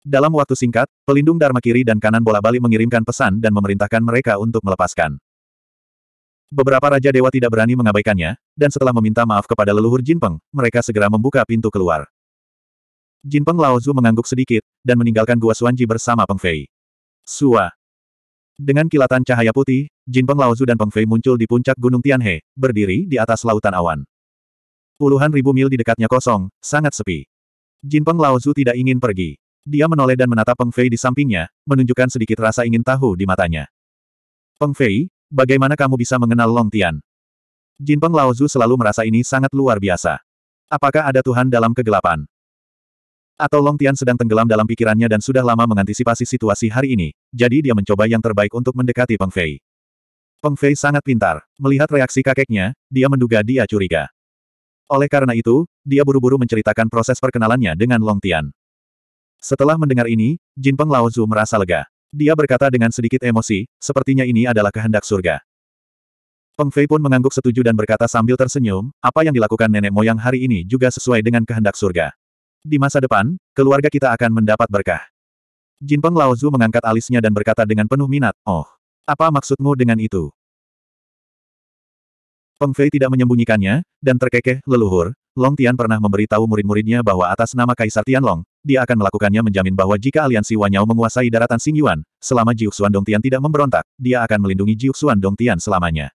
Dalam waktu singkat, pelindung Dharma kiri dan kanan bola balik mengirimkan pesan dan memerintahkan mereka untuk melepaskan. Beberapa Raja Dewa tidak berani mengabaikannya, dan setelah meminta maaf kepada leluhur Jinpeng, mereka segera membuka pintu keluar. Jinpeng Laozu mengangguk sedikit, dan meninggalkan gua Suanji bersama Peng Fei. Sua. Dengan kilatan cahaya putih, Jinpeng Laozu dan Peng Fei muncul di puncak Gunung Tianhe, berdiri di atas lautan awan. Puluhan ribu mil di dekatnya kosong, sangat sepi. Jinpeng Laozu tidak ingin pergi. Dia menoleh dan menatap Peng Fei di sampingnya, menunjukkan sedikit rasa ingin tahu di matanya. Peng Fei, Bagaimana kamu bisa mengenal Long Tian? Jin Peng Laozu selalu merasa ini sangat luar biasa. Apakah ada Tuhan dalam kegelapan? Atau Long Tian sedang tenggelam dalam pikirannya dan sudah lama mengantisipasi situasi hari ini, jadi dia mencoba yang terbaik untuk mendekati Peng Fei. Peng Fei sangat pintar. Melihat reaksi kakeknya, dia menduga dia curiga. Oleh karena itu, dia buru-buru menceritakan proses perkenalannya dengan Long Tian. Setelah mendengar ini, Jin Peng Laozu merasa lega. Dia berkata dengan sedikit emosi, sepertinya ini adalah kehendak surga. Peng Fei pun mengangguk setuju dan berkata sambil tersenyum, apa yang dilakukan nenek moyang hari ini juga sesuai dengan kehendak surga. Di masa depan, keluarga kita akan mendapat berkah. Jin Peng Laozu mengangkat alisnya dan berkata dengan penuh minat, Oh, apa maksudmu dengan itu? Peng Fei tidak menyembunyikannya, dan terkekeh, leluhur, Long Tian pernah memberitahu murid-muridnya bahwa atas nama Kaisar Tianlong, dia akan melakukannya menjamin bahwa jika aliansi Wanyao menguasai daratan Yuan, selama Jiuxuan Tian tidak memberontak, dia akan melindungi Jiuxuan Tian selamanya.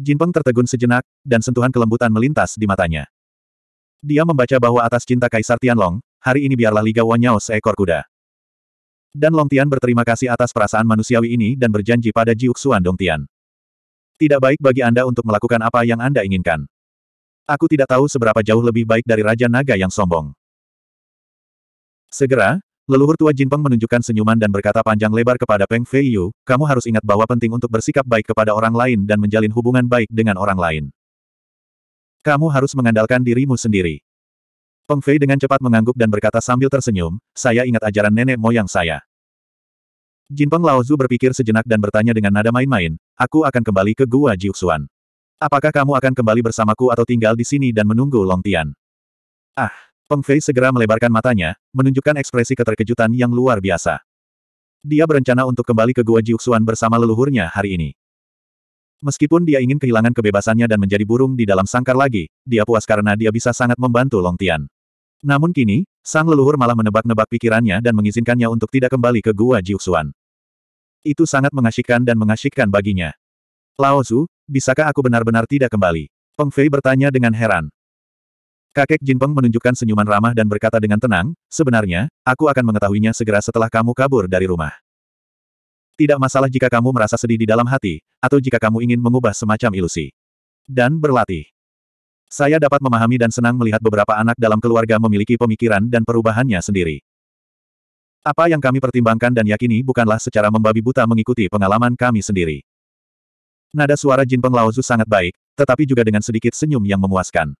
Jin Peng tertegun sejenak, dan sentuhan kelembutan melintas di matanya. Dia membaca bahwa atas cinta Kaisar Tianlong, hari ini biarlah Liga Wanyao seekor kuda. Dan Long Tian berterima kasih atas perasaan manusiawi ini dan berjanji pada Jiuxuan Tian. Tidak baik bagi Anda untuk melakukan apa yang Anda inginkan. Aku tidak tahu seberapa jauh lebih baik dari Raja Naga yang sombong. Segera, leluhur tua Jinpeng menunjukkan senyuman dan berkata panjang lebar kepada Peng Feiyu, kamu harus ingat bahwa penting untuk bersikap baik kepada orang lain dan menjalin hubungan baik dengan orang lain. Kamu harus mengandalkan dirimu sendiri. Peng Fei dengan cepat mengangguk dan berkata sambil tersenyum, saya ingat ajaran nenek moyang saya. Jinpeng Laozu berpikir sejenak dan bertanya dengan nada main-main, aku akan kembali ke Gua Jiuxuan. Apakah kamu akan kembali bersamaku atau tinggal di sini dan menunggu Long Tian? Ah, Peng Fei segera melebarkan matanya, menunjukkan ekspresi keterkejutan yang luar biasa. Dia berencana untuk kembali ke Gua Jiuxuan bersama leluhurnya hari ini. Meskipun dia ingin kehilangan kebebasannya dan menjadi burung di dalam sangkar lagi, dia puas karena dia bisa sangat membantu Long Tian. Namun kini, sang leluhur malah menebak-nebak pikirannya dan mengizinkannya untuk tidak kembali ke Gua Jiuxuan. Itu sangat mengasyikkan dan mengasyikkan baginya. Lao Tzu, bisakah aku benar-benar tidak kembali? Peng Fei bertanya dengan heran. Kakek Jinpeng menunjukkan senyuman ramah dan berkata dengan tenang, sebenarnya, aku akan mengetahuinya segera setelah kamu kabur dari rumah. Tidak masalah jika kamu merasa sedih di dalam hati, atau jika kamu ingin mengubah semacam ilusi. Dan berlatih. Saya dapat memahami dan senang melihat beberapa anak dalam keluarga memiliki pemikiran dan perubahannya sendiri. Apa yang kami pertimbangkan dan yakini bukanlah secara membabi buta mengikuti pengalaman kami sendiri. Nada suara Jin Peng Laozu sangat baik, tetapi juga dengan sedikit senyum yang memuaskan.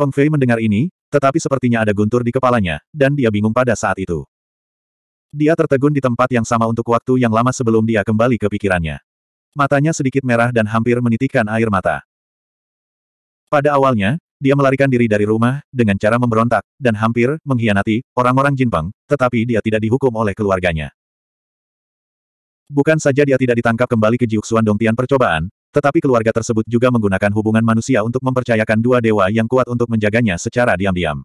Peng Fei mendengar ini, tetapi sepertinya ada guntur di kepalanya, dan dia bingung pada saat itu. Dia tertegun di tempat yang sama untuk waktu yang lama sebelum dia kembali ke pikirannya. Matanya sedikit merah dan hampir menitikkan air mata. Pada awalnya, dia melarikan diri dari rumah, dengan cara memberontak, dan hampir mengkhianati orang-orang Jinpeng, tetapi dia tidak dihukum oleh keluarganya. Bukan saja dia tidak ditangkap kembali ke Jiuxuan Dongtian percobaan, tetapi keluarga tersebut juga menggunakan hubungan manusia untuk mempercayakan dua dewa yang kuat untuk menjaganya secara diam-diam.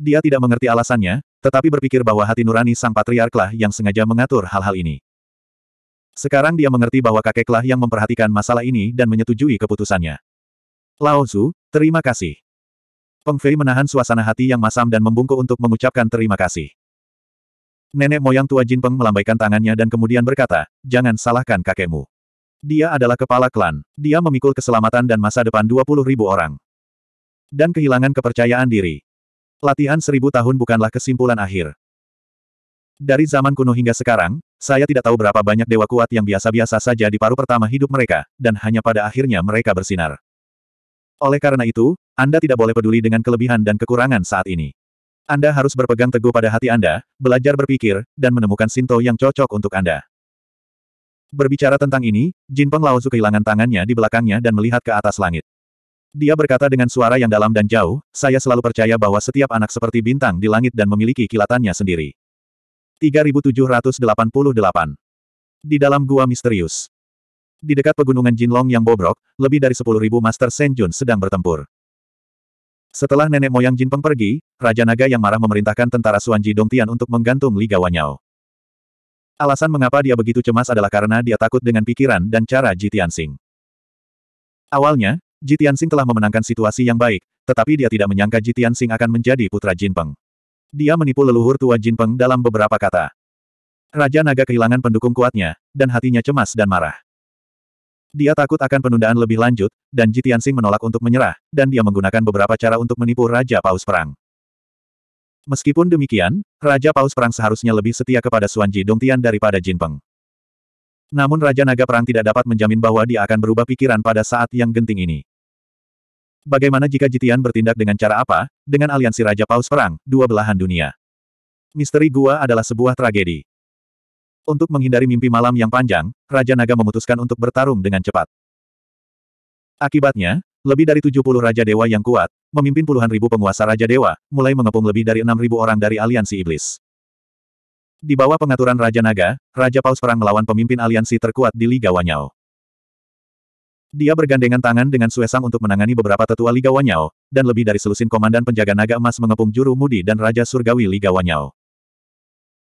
Dia tidak mengerti alasannya, tetapi berpikir bahwa hati nurani sang patriarklah yang sengaja mengatur hal-hal ini. Sekarang dia mengerti bahwa kakeklah yang memperhatikan masalah ini dan menyetujui keputusannya. Lao Tzu, terima kasih. Peng Fei menahan suasana hati yang masam dan membungkuk untuk mengucapkan terima kasih. Nenek moyang tua Jin Peng melambaikan tangannya dan kemudian berkata, jangan salahkan kakekmu. Dia adalah kepala klan, dia memikul keselamatan dan masa depan 20 ribu orang. Dan kehilangan kepercayaan diri. Latihan seribu tahun bukanlah kesimpulan akhir. Dari zaman kuno hingga sekarang, saya tidak tahu berapa banyak dewa kuat yang biasa-biasa saja di paru pertama hidup mereka, dan hanya pada akhirnya mereka bersinar. Oleh karena itu, Anda tidak boleh peduli dengan kelebihan dan kekurangan saat ini. Anda harus berpegang teguh pada hati Anda, belajar berpikir, dan menemukan Sinto yang cocok untuk Anda. Berbicara tentang ini, Jin Peng Laozu kehilangan tangannya di belakangnya dan melihat ke atas langit. Dia berkata dengan suara yang dalam dan jauh, saya selalu percaya bahwa setiap anak seperti bintang di langit dan memiliki kilatannya sendiri. 3788 Di dalam gua misterius. Di dekat pegunungan Jinlong yang bobrok, lebih dari 10.000 Master Senjun sedang bertempur. Setelah nenek moyang Jin Peng pergi, Raja Naga yang marah memerintahkan tentara Suan Suanji Tian untuk menggantung Li Gawanyao. Alasan mengapa dia begitu cemas adalah karena dia takut dengan pikiran dan cara Tianxing. Awalnya, Tianxing telah memenangkan situasi yang baik, tetapi dia tidak menyangka Tianxing akan menjadi putra Jin Peng. Dia menipu leluhur tua Jin Peng dalam beberapa kata. Raja Naga kehilangan pendukung kuatnya, dan hatinya cemas dan marah. Dia takut akan penundaan lebih lanjut, dan Jitian Sing menolak untuk menyerah, dan dia menggunakan beberapa cara untuk menipu Raja Paus Perang. Meskipun demikian, Raja Paus Perang seharusnya lebih setia kepada Suan Ji Dongtian daripada Jin Peng. Namun Raja Naga Perang tidak dapat menjamin bahwa dia akan berubah pikiran pada saat yang genting ini. Bagaimana jika Jitian bertindak dengan cara apa? Dengan aliansi Raja Paus Perang, dua belahan dunia. Misteri Gua adalah sebuah tragedi. Untuk menghindari mimpi malam yang panjang, Raja Naga memutuskan untuk bertarung dengan cepat. Akibatnya, lebih dari 70 Raja Dewa yang kuat, memimpin puluhan ribu penguasa Raja Dewa, mulai mengepung lebih dari 6.000 orang dari aliansi iblis. Di bawah pengaturan Raja Naga, Raja Paus perang melawan pemimpin aliansi terkuat di Liga Wanyao. Dia bergandengan tangan dengan Suesang untuk menangani beberapa tetua Liga Wanyao, dan lebih dari selusin komandan penjaga naga emas mengepung juru mudi dan Raja Surgawi Liga Wanyao.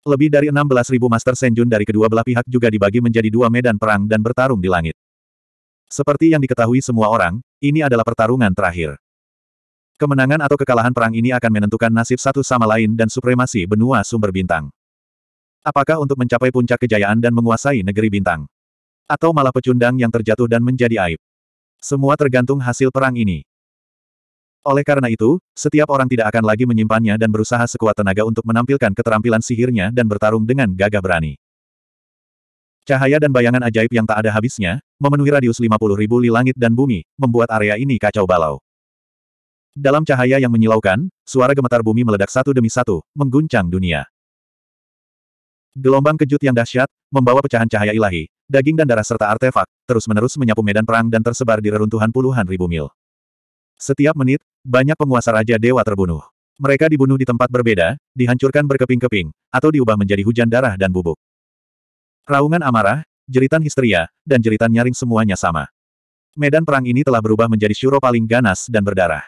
Lebih dari 16.000 Master Senjun dari kedua belah pihak juga dibagi menjadi dua medan perang dan bertarung di langit. Seperti yang diketahui semua orang, ini adalah pertarungan terakhir. Kemenangan atau kekalahan perang ini akan menentukan nasib satu sama lain dan supremasi benua sumber bintang. Apakah untuk mencapai puncak kejayaan dan menguasai negeri bintang? Atau malah pecundang yang terjatuh dan menjadi aib? Semua tergantung hasil perang ini. Oleh karena itu, setiap orang tidak akan lagi menyimpannya dan berusaha sekuat tenaga untuk menampilkan keterampilan sihirnya dan bertarung dengan gagah berani. Cahaya dan bayangan ajaib yang tak ada habisnya, memenuhi radius 50 ribu li langit dan bumi, membuat area ini kacau balau. Dalam cahaya yang menyilaukan, suara gemetar bumi meledak satu demi satu, mengguncang dunia. Gelombang kejut yang dahsyat, membawa pecahan cahaya ilahi, daging dan darah serta artefak, terus-menerus menyapu medan perang dan tersebar di reruntuhan puluhan ribu mil. Setiap menit, banyak penguasa Raja Dewa terbunuh. Mereka dibunuh di tempat berbeda, dihancurkan berkeping-keping, atau diubah menjadi hujan darah dan bubuk. Raungan amarah, jeritan histeria, dan jeritan nyaring semuanya sama. Medan perang ini telah berubah menjadi syuro paling ganas dan berdarah.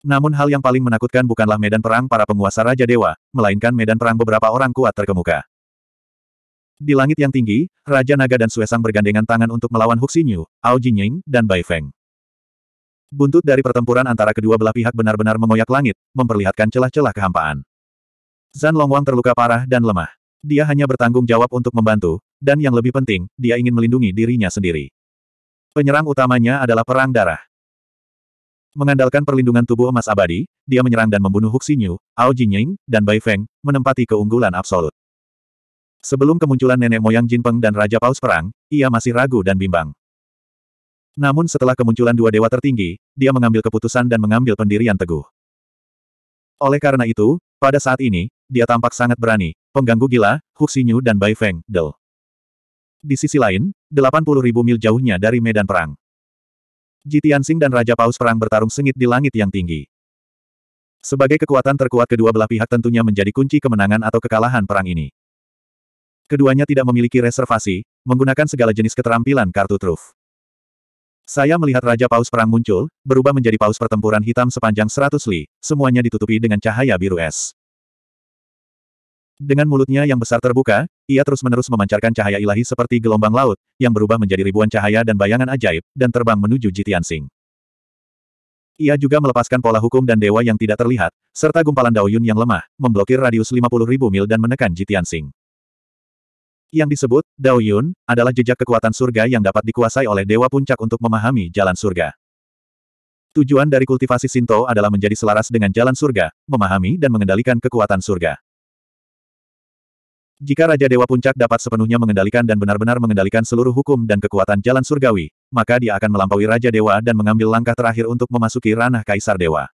Namun hal yang paling menakutkan bukanlah medan perang para penguasa Raja Dewa, melainkan medan perang beberapa orang kuat terkemuka. Di langit yang tinggi, Raja Naga dan Suesang bergandengan tangan untuk melawan Huxinyu, Ao Jinying, dan Bai Feng. Buntut dari pertempuran antara kedua belah pihak benar-benar mengoyak langit, memperlihatkan celah-celah kehampaan. Zan Longwang terluka parah dan lemah. Dia hanya bertanggung jawab untuk membantu, dan yang lebih penting, dia ingin melindungi dirinya sendiri. Penyerang utamanya adalah perang darah. Mengandalkan perlindungan tubuh emas abadi, dia menyerang dan membunuh Huxinyu, Ao Jinying, dan Bai Feng, menempati keunggulan absolut. Sebelum kemunculan nenek moyang Jinpeng dan Raja Paus Perang, ia masih ragu dan bimbang. Namun setelah kemunculan dua dewa tertinggi, dia mengambil keputusan dan mengambil pendirian teguh. Oleh karena itu, pada saat ini, dia tampak sangat berani, pengganggu gila, Huxinyu dan Bai Feng, Del. Di sisi lain, 80 ribu mil jauhnya dari medan perang. Ji dan Raja Paus Perang bertarung sengit di langit yang tinggi. Sebagai kekuatan terkuat kedua belah pihak tentunya menjadi kunci kemenangan atau kekalahan perang ini. Keduanya tidak memiliki reservasi, menggunakan segala jenis keterampilan kartu truf. Saya melihat Raja Paus Perang muncul, berubah menjadi paus pertempuran hitam sepanjang seratus li, semuanya ditutupi dengan cahaya biru es. Dengan mulutnya yang besar terbuka, ia terus-menerus memancarkan cahaya ilahi seperti gelombang laut, yang berubah menjadi ribuan cahaya dan bayangan ajaib, dan terbang menuju Jitiansing. Ia juga melepaskan pola hukum dan dewa yang tidak terlihat, serta gumpalan Daoyun yang lemah, memblokir radius 50.000 mil dan menekan Jitiansing. Yang disebut, Dao Yun, adalah jejak kekuatan surga yang dapat dikuasai oleh Dewa Puncak untuk memahami jalan surga. Tujuan dari kultivasi Sinto adalah menjadi selaras dengan jalan surga, memahami dan mengendalikan kekuatan surga. Jika Raja Dewa Puncak dapat sepenuhnya mengendalikan dan benar-benar mengendalikan seluruh hukum dan kekuatan jalan surgawi, maka dia akan melampaui Raja Dewa dan mengambil langkah terakhir untuk memasuki ranah Kaisar Dewa.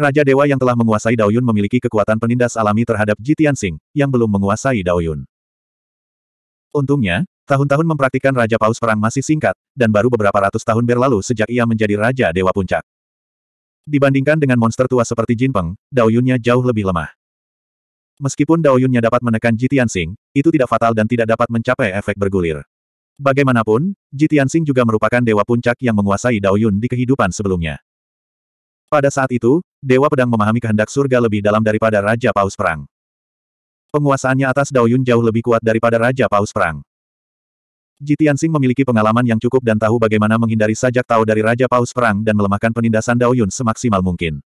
Raja Dewa yang telah menguasai Daoyun memiliki kekuatan penindas alami terhadap Jitian Sing, yang belum menguasai Daoyun. Untungnya, tahun-tahun mempraktikkan Raja Paus Perang masih singkat, dan baru beberapa ratus tahun berlalu sejak ia menjadi Raja Dewa Puncak. Dibandingkan dengan monster tua seperti Jinpeng, Daoyunnya jauh lebih lemah. Meskipun Daoyunnya dapat menekan Jitian Sing, itu tidak fatal dan tidak dapat mencapai efek bergulir. Bagaimanapun, Jitian Sing juga merupakan dewa puncak yang menguasai Daoyun di kehidupan sebelumnya. Pada saat itu, Dewa Pedang memahami kehendak surga lebih dalam daripada Raja Paus Perang. Penguasaannya atas Daoyun jauh lebih kuat daripada Raja Paus Perang. Jitiansing memiliki pengalaman yang cukup dan tahu bagaimana menghindari sajak tahu dari Raja Paus Perang dan melemahkan penindasan Daoyun semaksimal mungkin.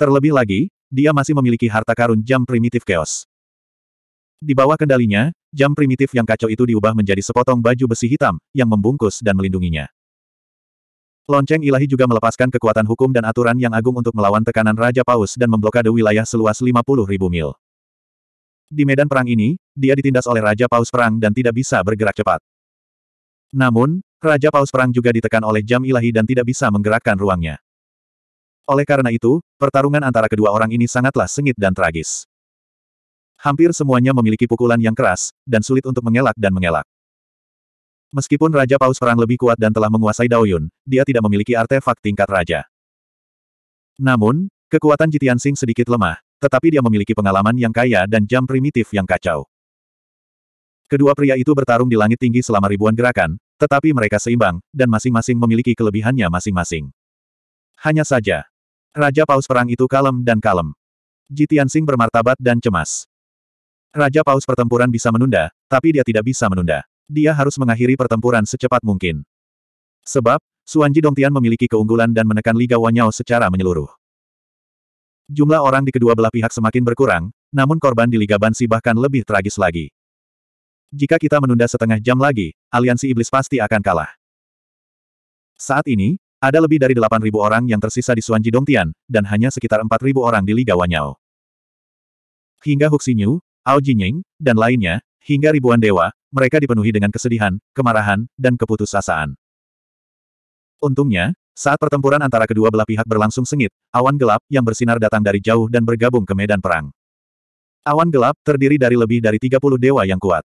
Terlebih lagi, dia masih memiliki harta karun jam primitif keos. Di bawah kendalinya, jam primitif yang kacau itu diubah menjadi sepotong baju besi hitam, yang membungkus dan melindunginya. Lonceng ilahi juga melepaskan kekuatan hukum dan aturan yang agung untuk melawan tekanan Raja Paus dan memblokade wilayah seluas 50.000 mil. Di medan perang ini, dia ditindas oleh Raja Paus Perang dan tidak bisa bergerak cepat. Namun, Raja Paus Perang juga ditekan oleh jam ilahi dan tidak bisa menggerakkan ruangnya. Oleh karena itu, pertarungan antara kedua orang ini sangatlah sengit dan tragis. Hampir semuanya memiliki pukulan yang keras, dan sulit untuk mengelak dan mengelak. Meskipun Raja Paus Perang lebih kuat dan telah menguasai Daoyun, dia tidak memiliki artefak tingkat Raja. Namun, kekuatan Jitian Sing sedikit lemah, tetapi dia memiliki pengalaman yang kaya dan jam primitif yang kacau. Kedua pria itu bertarung di langit tinggi selama ribuan gerakan, tetapi mereka seimbang, dan masing-masing memiliki kelebihannya masing-masing. Hanya saja, Raja Paus Perang itu kalem dan kalem. Jitian Sing bermartabat dan cemas. Raja Paus pertempuran bisa menunda, tapi dia tidak bisa menunda. Dia harus mengakhiri pertempuran secepat mungkin. Sebab, Suanji Dongtian memiliki keunggulan dan menekan Liga Wanyao secara menyeluruh. Jumlah orang di kedua belah pihak semakin berkurang, namun korban di Liga Bansi bahkan lebih tragis lagi. Jika kita menunda setengah jam lagi, aliansi iblis pasti akan kalah. Saat ini, ada lebih dari 8.000 orang yang tersisa di Suanji Dongtian, dan hanya sekitar 4.000 orang di Liga Wanyao. Hingga Huxinyu, Ao Jinying, dan lainnya, hingga ribuan dewa, mereka dipenuhi dengan kesedihan, kemarahan, dan keputusasaan. Untungnya, saat pertempuran antara kedua belah pihak berlangsung sengit, awan gelap yang bersinar datang dari jauh dan bergabung ke medan perang. Awan gelap terdiri dari lebih dari 30 dewa yang kuat.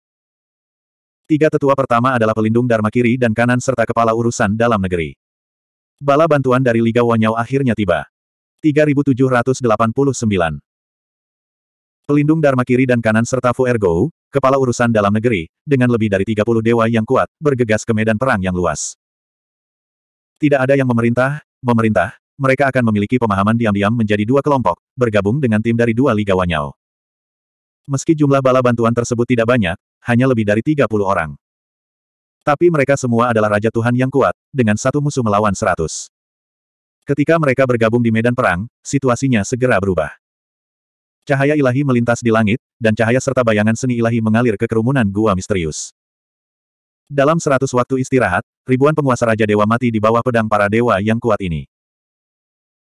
Tiga tetua pertama adalah pelindung Dharma kiri dan kanan serta kepala urusan dalam negeri. Bala bantuan dari Liga Wanyao akhirnya tiba. 3789. Pelindung Dharma kiri dan kanan serta Fu Ergo, kepala urusan dalam negeri, dengan lebih dari 30 dewa yang kuat, bergegas ke medan perang yang luas. Tidak ada yang memerintah, memerintah. Mereka akan memiliki pemahaman diam-diam menjadi dua kelompok, bergabung dengan tim dari dua Liga Wanyao. Meski jumlah bala bantuan tersebut tidak banyak, hanya lebih dari 30 orang. Tapi mereka semua adalah Raja Tuhan yang kuat, dengan satu musuh melawan seratus. Ketika mereka bergabung di medan perang, situasinya segera berubah. Cahaya ilahi melintas di langit, dan cahaya serta bayangan seni ilahi mengalir ke kerumunan gua misterius. Dalam seratus waktu istirahat, ribuan penguasa Raja Dewa mati di bawah pedang para dewa yang kuat ini.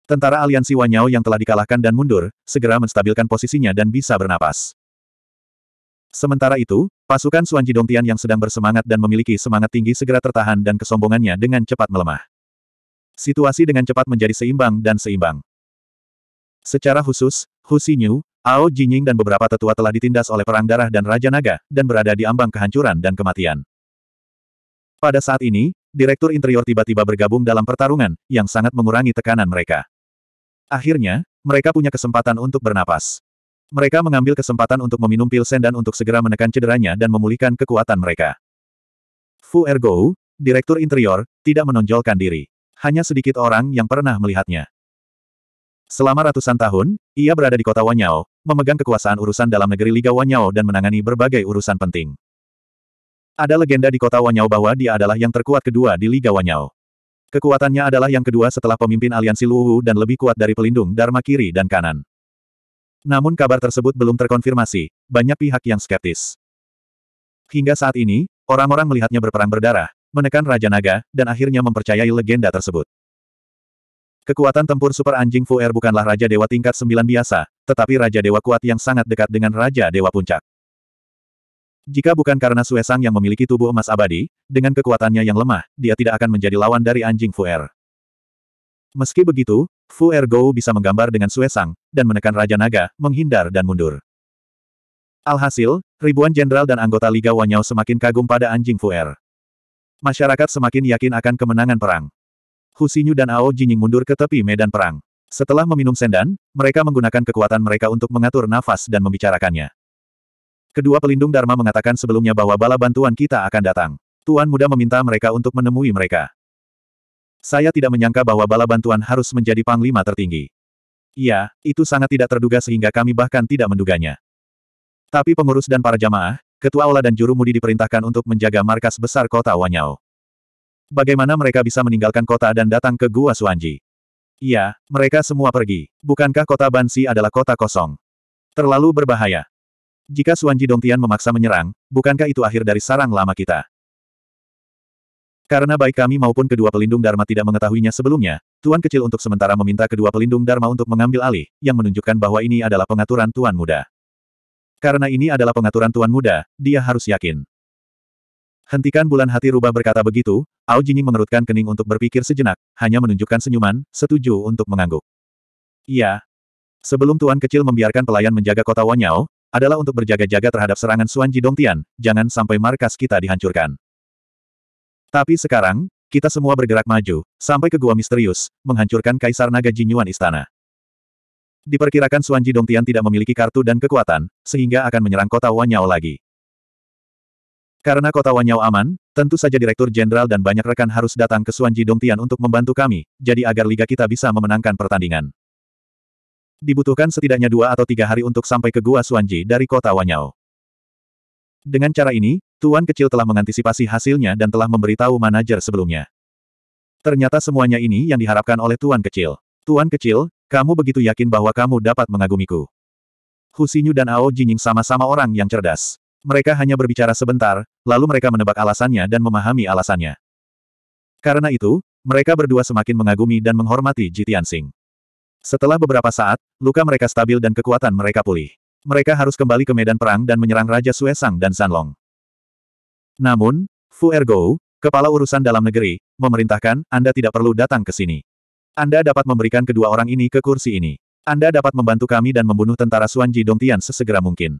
Tentara aliansi Wanyao yang telah dikalahkan dan mundur, segera menstabilkan posisinya dan bisa bernapas. Sementara itu, pasukan Suan Jidongtian yang sedang bersemangat dan memiliki semangat tinggi segera tertahan dan kesombongannya dengan cepat melemah. Situasi dengan cepat menjadi seimbang dan seimbang. Secara khusus, Hu Xinyu, Ao Jinying dan beberapa tetua telah ditindas oleh perang darah dan Raja Naga, dan berada di ambang kehancuran dan kematian. Pada saat ini, Direktur Interior tiba-tiba bergabung dalam pertarungan, yang sangat mengurangi tekanan mereka. Akhirnya, mereka punya kesempatan untuk bernapas. Mereka mengambil kesempatan untuk meminum pil sendan untuk segera menekan cederanya dan memulihkan kekuatan mereka. Fu Ergo, Direktur Interior, tidak menonjolkan diri. Hanya sedikit orang yang pernah melihatnya. Selama ratusan tahun, ia berada di kota Wanyao, memegang kekuasaan urusan dalam negeri Liga Wanyao dan menangani berbagai urusan penting. Ada legenda di kota Wanyao bahwa dia adalah yang terkuat kedua di Liga Wanyao. Kekuatannya adalah yang kedua setelah pemimpin aliansi Luwu dan lebih kuat dari pelindung Dharma kiri dan kanan. Namun kabar tersebut belum terkonfirmasi, banyak pihak yang skeptis. Hingga saat ini, orang-orang melihatnya berperang berdarah, menekan Raja Naga, dan akhirnya mempercayai legenda tersebut. Kekuatan tempur super anjing Fuer bukanlah Raja Dewa tingkat 9 biasa, tetapi Raja Dewa kuat yang sangat dekat dengan Raja Dewa Puncak. Jika bukan karena Suesang yang memiliki tubuh emas abadi, dengan kekuatannya yang lemah, dia tidak akan menjadi lawan dari anjing Fuer. Meski begitu, Fuer Gou bisa menggambar dengan Suesang, dan menekan Raja Naga, menghindar dan mundur. Alhasil, ribuan jenderal dan anggota Liga Wanyao semakin kagum pada anjing Fuer. Masyarakat semakin yakin akan kemenangan perang. Husinyu dan Ao Jinying mundur ke tepi medan perang. Setelah meminum sendan, mereka menggunakan kekuatan mereka untuk mengatur nafas dan membicarakannya. Kedua pelindung Dharma mengatakan sebelumnya bahwa bala bantuan kita akan datang. Tuan muda meminta mereka untuk menemui mereka. Saya tidak menyangka bahwa bala bantuan harus menjadi panglima tertinggi. Iya, itu sangat tidak terduga sehingga kami bahkan tidak menduganya. Tapi pengurus dan para jamaah, ketua aula dan juru mudi diperintahkan untuk menjaga markas besar kota Wanyao. Bagaimana mereka bisa meninggalkan kota dan datang ke Gua Suanji? Iya, mereka semua pergi. Bukankah kota Bansi adalah kota kosong? Terlalu berbahaya. Jika Suanji Dongtian memaksa menyerang, bukankah itu akhir dari sarang lama kita? Karena baik kami maupun kedua pelindung Dharma tidak mengetahuinya sebelumnya, Tuan kecil untuk sementara meminta kedua pelindung Dharma untuk mengambil alih, yang menunjukkan bahwa ini adalah pengaturan Tuan Muda. Karena ini adalah pengaturan Tuan Muda, dia harus yakin. Hentikan bulan hati rubah berkata begitu, Ao Jinying mengerutkan kening untuk berpikir sejenak, hanya menunjukkan senyuman, setuju untuk mengangguk. Iya, Sebelum Tuan Kecil membiarkan pelayan menjaga kota Wanyao, adalah untuk berjaga-jaga terhadap serangan Suan Jidong jangan sampai markas kita dihancurkan. Tapi sekarang, kita semua bergerak maju, sampai ke gua misterius, menghancurkan Kaisar Naga Jinyuan Istana. Diperkirakan Suan Jidong tidak memiliki kartu dan kekuatan, sehingga akan menyerang kota Wanyao lagi. Karena kota Wanyao aman, tentu saja Direktur Jenderal dan banyak rekan harus datang ke Suan Jidong untuk membantu kami, jadi agar liga kita bisa memenangkan pertandingan dibutuhkan setidaknya dua atau tiga hari untuk sampai ke Gua Suanji dari kota Wanyao. Dengan cara ini, Tuan kecil telah mengantisipasi hasilnya dan telah memberitahu manajer sebelumnya. Ternyata semuanya ini yang diharapkan oleh Tuan kecil. Tuan kecil, kamu begitu yakin bahwa kamu dapat mengagumiku. Husinyu dan Ao Jinying sama-sama orang yang cerdas. Mereka hanya berbicara sebentar, lalu mereka menebak alasannya dan memahami alasannya. Karena itu, mereka berdua semakin mengagumi dan menghormati Jitian Singh. Setelah beberapa saat, luka mereka stabil dan kekuatan mereka pulih. Mereka harus kembali ke medan perang dan menyerang Raja Suesang dan Sanlong. Namun, Fu Ergo, kepala urusan dalam negeri, memerintahkan, Anda tidak perlu datang ke sini. Anda dapat memberikan kedua orang ini ke kursi ini. Anda dapat membantu kami dan membunuh tentara Suanji Dongtian sesegera mungkin.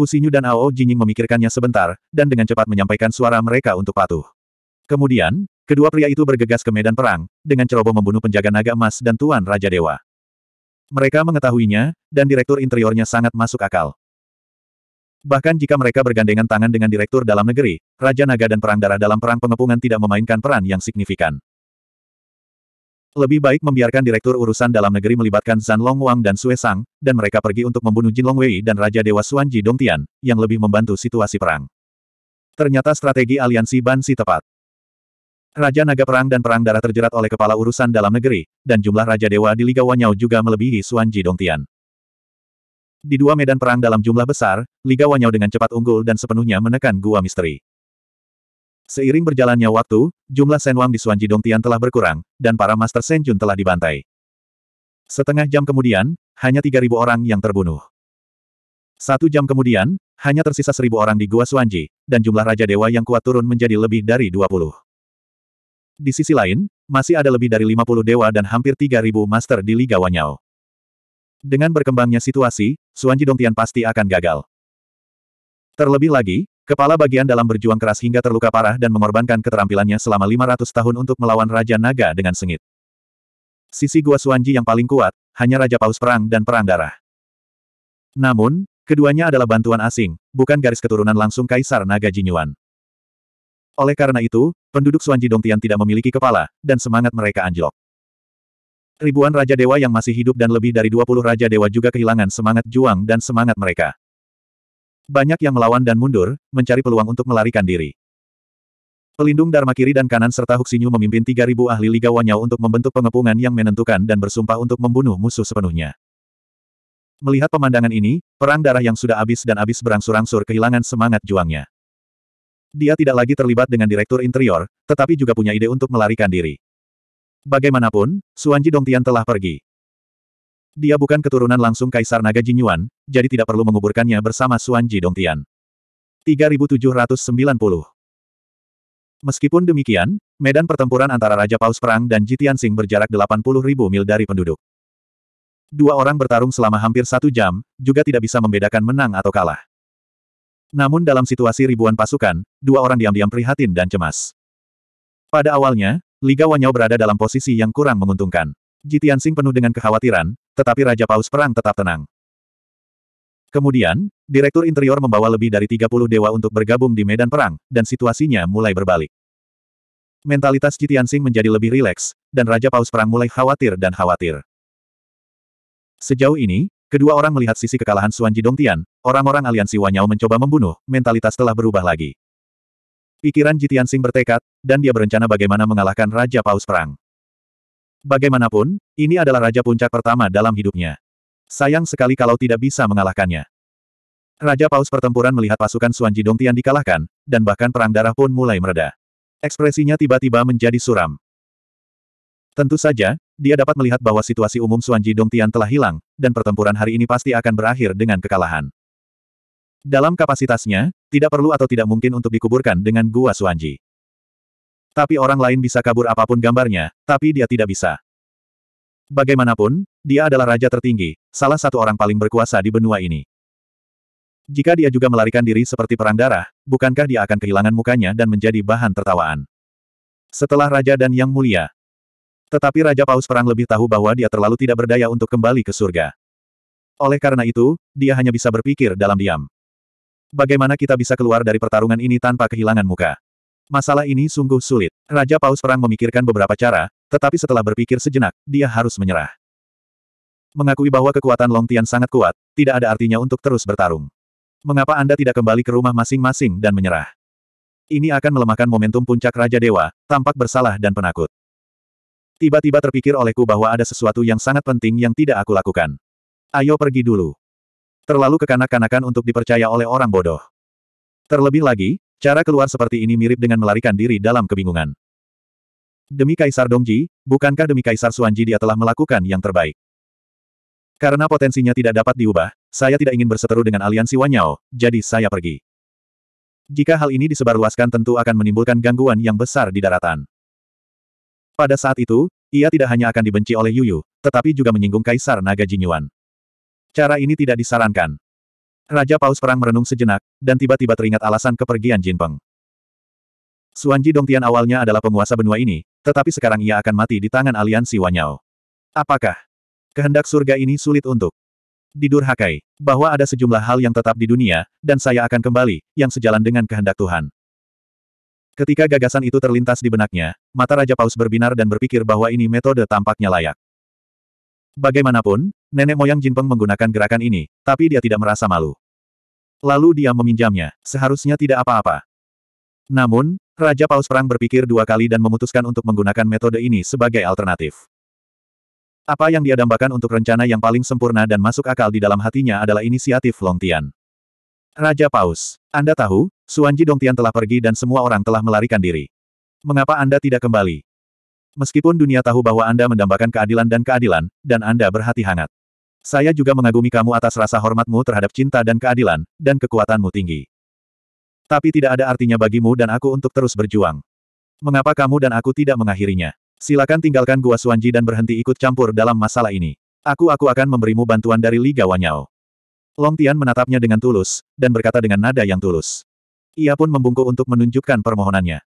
Hu Husinyu dan Ao Jinying memikirkannya sebentar, dan dengan cepat menyampaikan suara mereka untuk patuh. Kemudian, Kedua pria itu bergegas ke medan perang, dengan ceroboh membunuh penjaga naga emas dan Tuan Raja Dewa. Mereka mengetahuinya, dan direktur interiornya sangat masuk akal. Bahkan jika mereka bergandengan tangan dengan direktur dalam negeri, Raja Naga dan Perang Darah dalam Perang Pengepungan tidak memainkan peran yang signifikan. Lebih baik membiarkan direktur urusan dalam negeri melibatkan Zan Long Wang dan Sue Sang, dan mereka pergi untuk membunuh Jin Long Wei dan Raja Dewa suanji Ji Dongtian, yang lebih membantu situasi perang. Ternyata strategi aliansi Bansi tepat. Raja Naga Perang dan Perang Darah terjerat oleh kepala urusan dalam negeri, dan jumlah Raja Dewa di Liga Wanyao juga melebihi Suanji Dongtian. Di dua medan perang dalam jumlah besar, Liga Wanyao dengan cepat unggul dan sepenuhnya menekan gua misteri. Seiring berjalannya waktu, jumlah Senwang di Suanji Dongtian telah berkurang, dan para Master Senjun telah dibantai. Setengah jam kemudian, hanya 3.000 orang yang terbunuh. Satu jam kemudian, hanya tersisa 1.000 orang di Gua Suanji, dan jumlah Raja Dewa yang kuat turun menjadi lebih dari 20. Di sisi lain, masih ada lebih dari 50 dewa dan hampir 3.000 master di Liga Wanyao. Dengan berkembangnya situasi, Suanji Dongtian pasti akan gagal. Terlebih lagi, kepala bagian dalam berjuang keras hingga terluka parah dan mengorbankan keterampilannya selama 500 tahun untuk melawan Raja Naga dengan sengit. Sisi gua Suanji yang paling kuat, hanya Raja Paus Perang dan Perang Darah. Namun, keduanya adalah bantuan asing, bukan garis keturunan langsung Kaisar Naga Jinyuan. Oleh karena itu, penduduk Suanji Dongtian tidak memiliki kepala, dan semangat mereka anjlok. Ribuan Raja Dewa yang masih hidup dan lebih dari 20 Raja Dewa juga kehilangan semangat juang dan semangat mereka. Banyak yang melawan dan mundur, mencari peluang untuk melarikan diri. Pelindung Dharma kiri dan kanan serta Huxinyu memimpin 3.000 ahli Liga Wanyao untuk membentuk pengepungan yang menentukan dan bersumpah untuk membunuh musuh sepenuhnya. Melihat pemandangan ini, perang darah yang sudah habis dan habis berangsur-angsur kehilangan semangat juangnya. Dia tidak lagi terlibat dengan direktur interior, tetapi juga punya ide untuk melarikan diri. Bagaimanapun, Suanji Dongtian telah pergi. Dia bukan keturunan langsung Kaisar Naga Jinyuan, jadi tidak perlu menguburkannya bersama Suanji Dongtian. 3790 Meskipun demikian, medan pertempuran antara Raja Paus Perang dan Jitian Sing berjarak 80.000 mil dari penduduk. Dua orang bertarung selama hampir satu jam, juga tidak bisa membedakan menang atau kalah. Namun dalam situasi ribuan pasukan, dua orang diam-diam prihatin dan cemas. Pada awalnya, Liga Wanyao berada dalam posisi yang kurang menguntungkan. Jitian Sing penuh dengan kekhawatiran, tetapi Raja Paus Perang tetap tenang. Kemudian, Direktur Interior membawa lebih dari 30 dewa untuk bergabung di medan perang, dan situasinya mulai berbalik. Mentalitas Jitian Sing menjadi lebih rileks, dan Raja Paus Perang mulai khawatir dan khawatir. Sejauh ini, Kedua orang melihat sisi kekalahan Suan Jidong Tian, orang-orang aliansi Wanyao mencoba membunuh, mentalitas telah berubah lagi. Pikiran Jitian Sing bertekad, dan dia berencana bagaimana mengalahkan Raja Paus Perang. Bagaimanapun, ini adalah Raja Puncak pertama dalam hidupnya. Sayang sekali kalau tidak bisa mengalahkannya. Raja Paus pertempuran melihat pasukan Suan Jidong Tian dikalahkan, dan bahkan perang darah pun mulai mereda. Ekspresinya tiba-tiba menjadi suram. Tentu saja, dia dapat melihat bahwa situasi umum Suan Dong Tian telah hilang, dan pertempuran hari ini pasti akan berakhir dengan kekalahan. Dalam kapasitasnya, tidak perlu atau tidak mungkin untuk dikuburkan dengan gua Suanji. Tapi orang lain bisa kabur apapun gambarnya, tapi dia tidak bisa. Bagaimanapun, dia adalah raja tertinggi, salah satu orang paling berkuasa di benua ini. Jika dia juga melarikan diri seperti perang darah, bukankah dia akan kehilangan mukanya dan menjadi bahan tertawaan? Setelah Raja dan Yang Mulia, tetapi Raja Paus Perang lebih tahu bahwa dia terlalu tidak berdaya untuk kembali ke surga. Oleh karena itu, dia hanya bisa berpikir dalam diam. Bagaimana kita bisa keluar dari pertarungan ini tanpa kehilangan muka? Masalah ini sungguh sulit. Raja Paus Perang memikirkan beberapa cara, tetapi setelah berpikir sejenak, dia harus menyerah. Mengakui bahwa kekuatan Long Tian sangat kuat, tidak ada artinya untuk terus bertarung. Mengapa Anda tidak kembali ke rumah masing-masing dan menyerah? Ini akan melemahkan momentum puncak Raja Dewa, tampak bersalah dan penakut. Tiba-tiba terpikir olehku bahwa ada sesuatu yang sangat penting yang tidak aku lakukan. Ayo pergi dulu. Terlalu kekanak-kanakan untuk dipercaya oleh orang bodoh. Terlebih lagi, cara keluar seperti ini mirip dengan melarikan diri dalam kebingungan. Demi Kaisar Dongji, bukankah demi Kaisar Suanji dia telah melakukan yang terbaik? Karena potensinya tidak dapat diubah, saya tidak ingin berseteru dengan aliansi Wanyao, jadi saya pergi. Jika hal ini disebarluaskan tentu akan menimbulkan gangguan yang besar di daratan. Pada saat itu, ia tidak hanya akan dibenci oleh Yuyu, tetapi juga menyinggung Kaisar Naga Jinyuan. Cara ini tidak disarankan. Raja Paus Perang merenung sejenak, dan tiba-tiba teringat alasan kepergian Jinpeng. Suanji Dongtian awalnya adalah penguasa benua ini, tetapi sekarang ia akan mati di tangan aliansi Wanyao. Apakah kehendak surga ini sulit untuk didurhakai, bahwa ada sejumlah hal yang tetap di dunia, dan saya akan kembali, yang sejalan dengan kehendak Tuhan. Ketika gagasan itu terlintas di benaknya, mata Raja Paus berbinar dan berpikir bahwa ini metode tampaknya layak. Bagaimanapun, nenek moyang Jinpeng menggunakan gerakan ini, tapi dia tidak merasa malu. Lalu dia meminjamnya, seharusnya tidak apa-apa. Namun, Raja Paus Perang berpikir dua kali dan memutuskan untuk menggunakan metode ini sebagai alternatif. Apa yang dia dambakan untuk rencana yang paling sempurna dan masuk akal di dalam hatinya adalah inisiatif Long Tian. Raja Paus. Anda tahu, Suanji Dongtian telah pergi dan semua orang telah melarikan diri. Mengapa Anda tidak kembali? Meskipun dunia tahu bahwa Anda mendambakan keadilan dan keadilan, dan Anda berhati hangat. Saya juga mengagumi kamu atas rasa hormatmu terhadap cinta dan keadilan, dan kekuatanmu tinggi. Tapi tidak ada artinya bagimu dan aku untuk terus berjuang. Mengapa kamu dan aku tidak mengakhirinya? Silakan tinggalkan gua Suanji dan berhenti ikut campur dalam masalah ini. Aku-aku akan memberimu bantuan dari Liga Wanyao. Long Tian menatapnya dengan tulus, dan berkata dengan nada yang tulus. Ia pun membungkuk untuk menunjukkan permohonannya.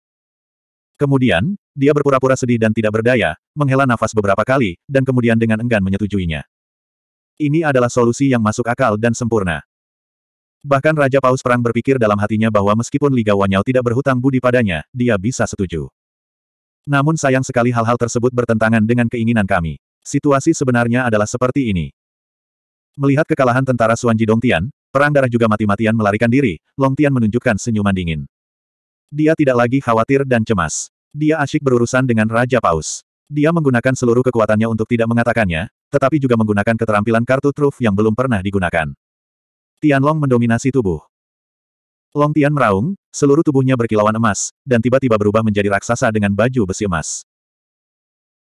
Kemudian, dia berpura-pura sedih dan tidak berdaya, menghela nafas beberapa kali, dan kemudian dengan enggan menyetujuinya. Ini adalah solusi yang masuk akal dan sempurna. Bahkan Raja Paus Perang berpikir dalam hatinya bahwa meskipun Liga Wanyao tidak berhutang budi padanya, dia bisa setuju. Namun sayang sekali hal-hal tersebut bertentangan dengan keinginan kami. Situasi sebenarnya adalah seperti ini. Melihat kekalahan tentara Suanji Dong Tian, perang darah juga mati-matian melarikan diri, Long Tian menunjukkan senyuman dingin. Dia tidak lagi khawatir dan cemas. Dia asyik berurusan dengan Raja Paus. Dia menggunakan seluruh kekuatannya untuk tidak mengatakannya, tetapi juga menggunakan keterampilan kartu truf yang belum pernah digunakan. Tianlong mendominasi tubuh. Long Tian meraung, seluruh tubuhnya berkilauan emas, dan tiba-tiba berubah menjadi raksasa dengan baju besi emas.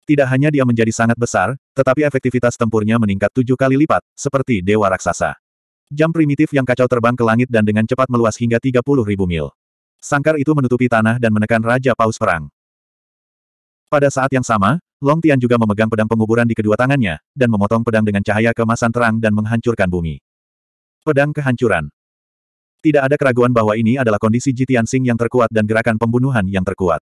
Tidak hanya dia menjadi sangat besar, tetapi efektivitas tempurnya meningkat tujuh kali lipat, seperti dewa raksasa. Jam primitif yang kacau terbang ke langit dan dengan cepat meluas hingga 30 ribu mil. Sangkar itu menutupi tanah dan menekan Raja Paus Perang. Pada saat yang sama, Long Tian juga memegang pedang penguburan di kedua tangannya, dan memotong pedang dengan cahaya kemasan terang dan menghancurkan bumi. Pedang kehancuran. Tidak ada keraguan bahwa ini adalah kondisi Jitian Sing yang terkuat dan gerakan pembunuhan yang terkuat.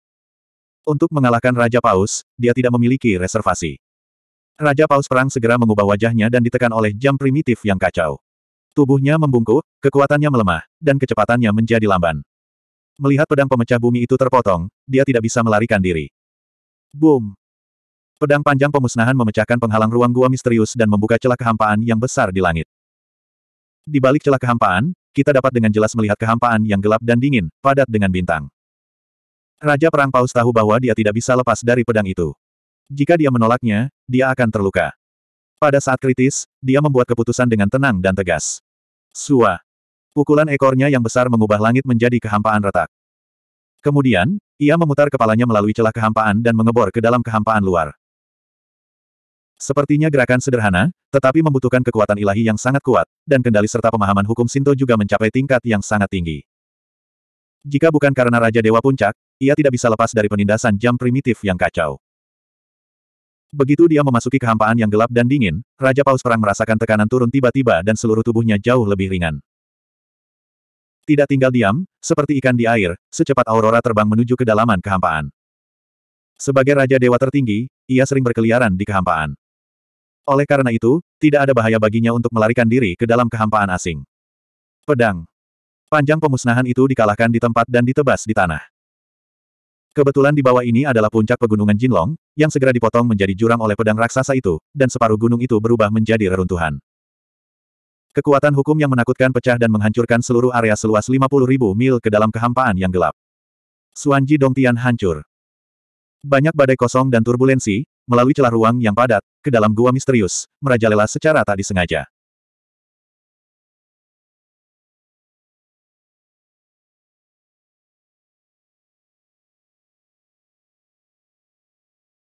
Untuk mengalahkan Raja Paus, dia tidak memiliki reservasi. Raja Paus Perang segera mengubah wajahnya dan ditekan oleh jam primitif yang kacau. Tubuhnya membungkuk, kekuatannya melemah, dan kecepatannya menjadi lamban. Melihat pedang pemecah bumi itu terpotong, dia tidak bisa melarikan diri. Boom! Pedang panjang pemusnahan memecahkan penghalang ruang gua misterius dan membuka celah kehampaan yang besar di langit. Di balik celah kehampaan, kita dapat dengan jelas melihat kehampaan yang gelap dan dingin, padat dengan bintang. Raja Perang Paus tahu bahwa dia tidak bisa lepas dari pedang itu. Jika dia menolaknya, dia akan terluka. Pada saat kritis, dia membuat keputusan dengan tenang dan tegas. Sua. Pukulan ekornya yang besar mengubah langit menjadi kehampaan retak. Kemudian, ia memutar kepalanya melalui celah kehampaan dan mengebor ke dalam kehampaan luar. Sepertinya gerakan sederhana, tetapi membutuhkan kekuatan ilahi yang sangat kuat, dan kendali serta pemahaman hukum Sinto juga mencapai tingkat yang sangat tinggi. Jika bukan karena Raja Dewa Puncak, ia tidak bisa lepas dari penindasan jam primitif yang kacau. Begitu dia memasuki kehampaan yang gelap dan dingin, Raja Paus Perang merasakan tekanan turun tiba-tiba dan seluruh tubuhnya jauh lebih ringan. Tidak tinggal diam, seperti ikan di air, secepat Aurora terbang menuju kedalaman kehampaan. Sebagai Raja Dewa tertinggi, ia sering berkeliaran di kehampaan. Oleh karena itu, tidak ada bahaya baginya untuk melarikan diri ke dalam kehampaan asing. Pedang. Panjang pemusnahan itu dikalahkan di tempat dan ditebas di tanah. Kebetulan di bawah ini adalah puncak pegunungan Jinlong, yang segera dipotong menjadi jurang oleh pedang raksasa itu, dan separuh gunung itu berubah menjadi reruntuhan. Kekuatan hukum yang menakutkan pecah dan menghancurkan seluruh area seluas ribu mil ke dalam kehampaan yang gelap. Suanji Dongtian hancur. Banyak badai kosong dan turbulensi, melalui celah ruang yang padat, ke dalam gua misterius, merajalela secara tak disengaja.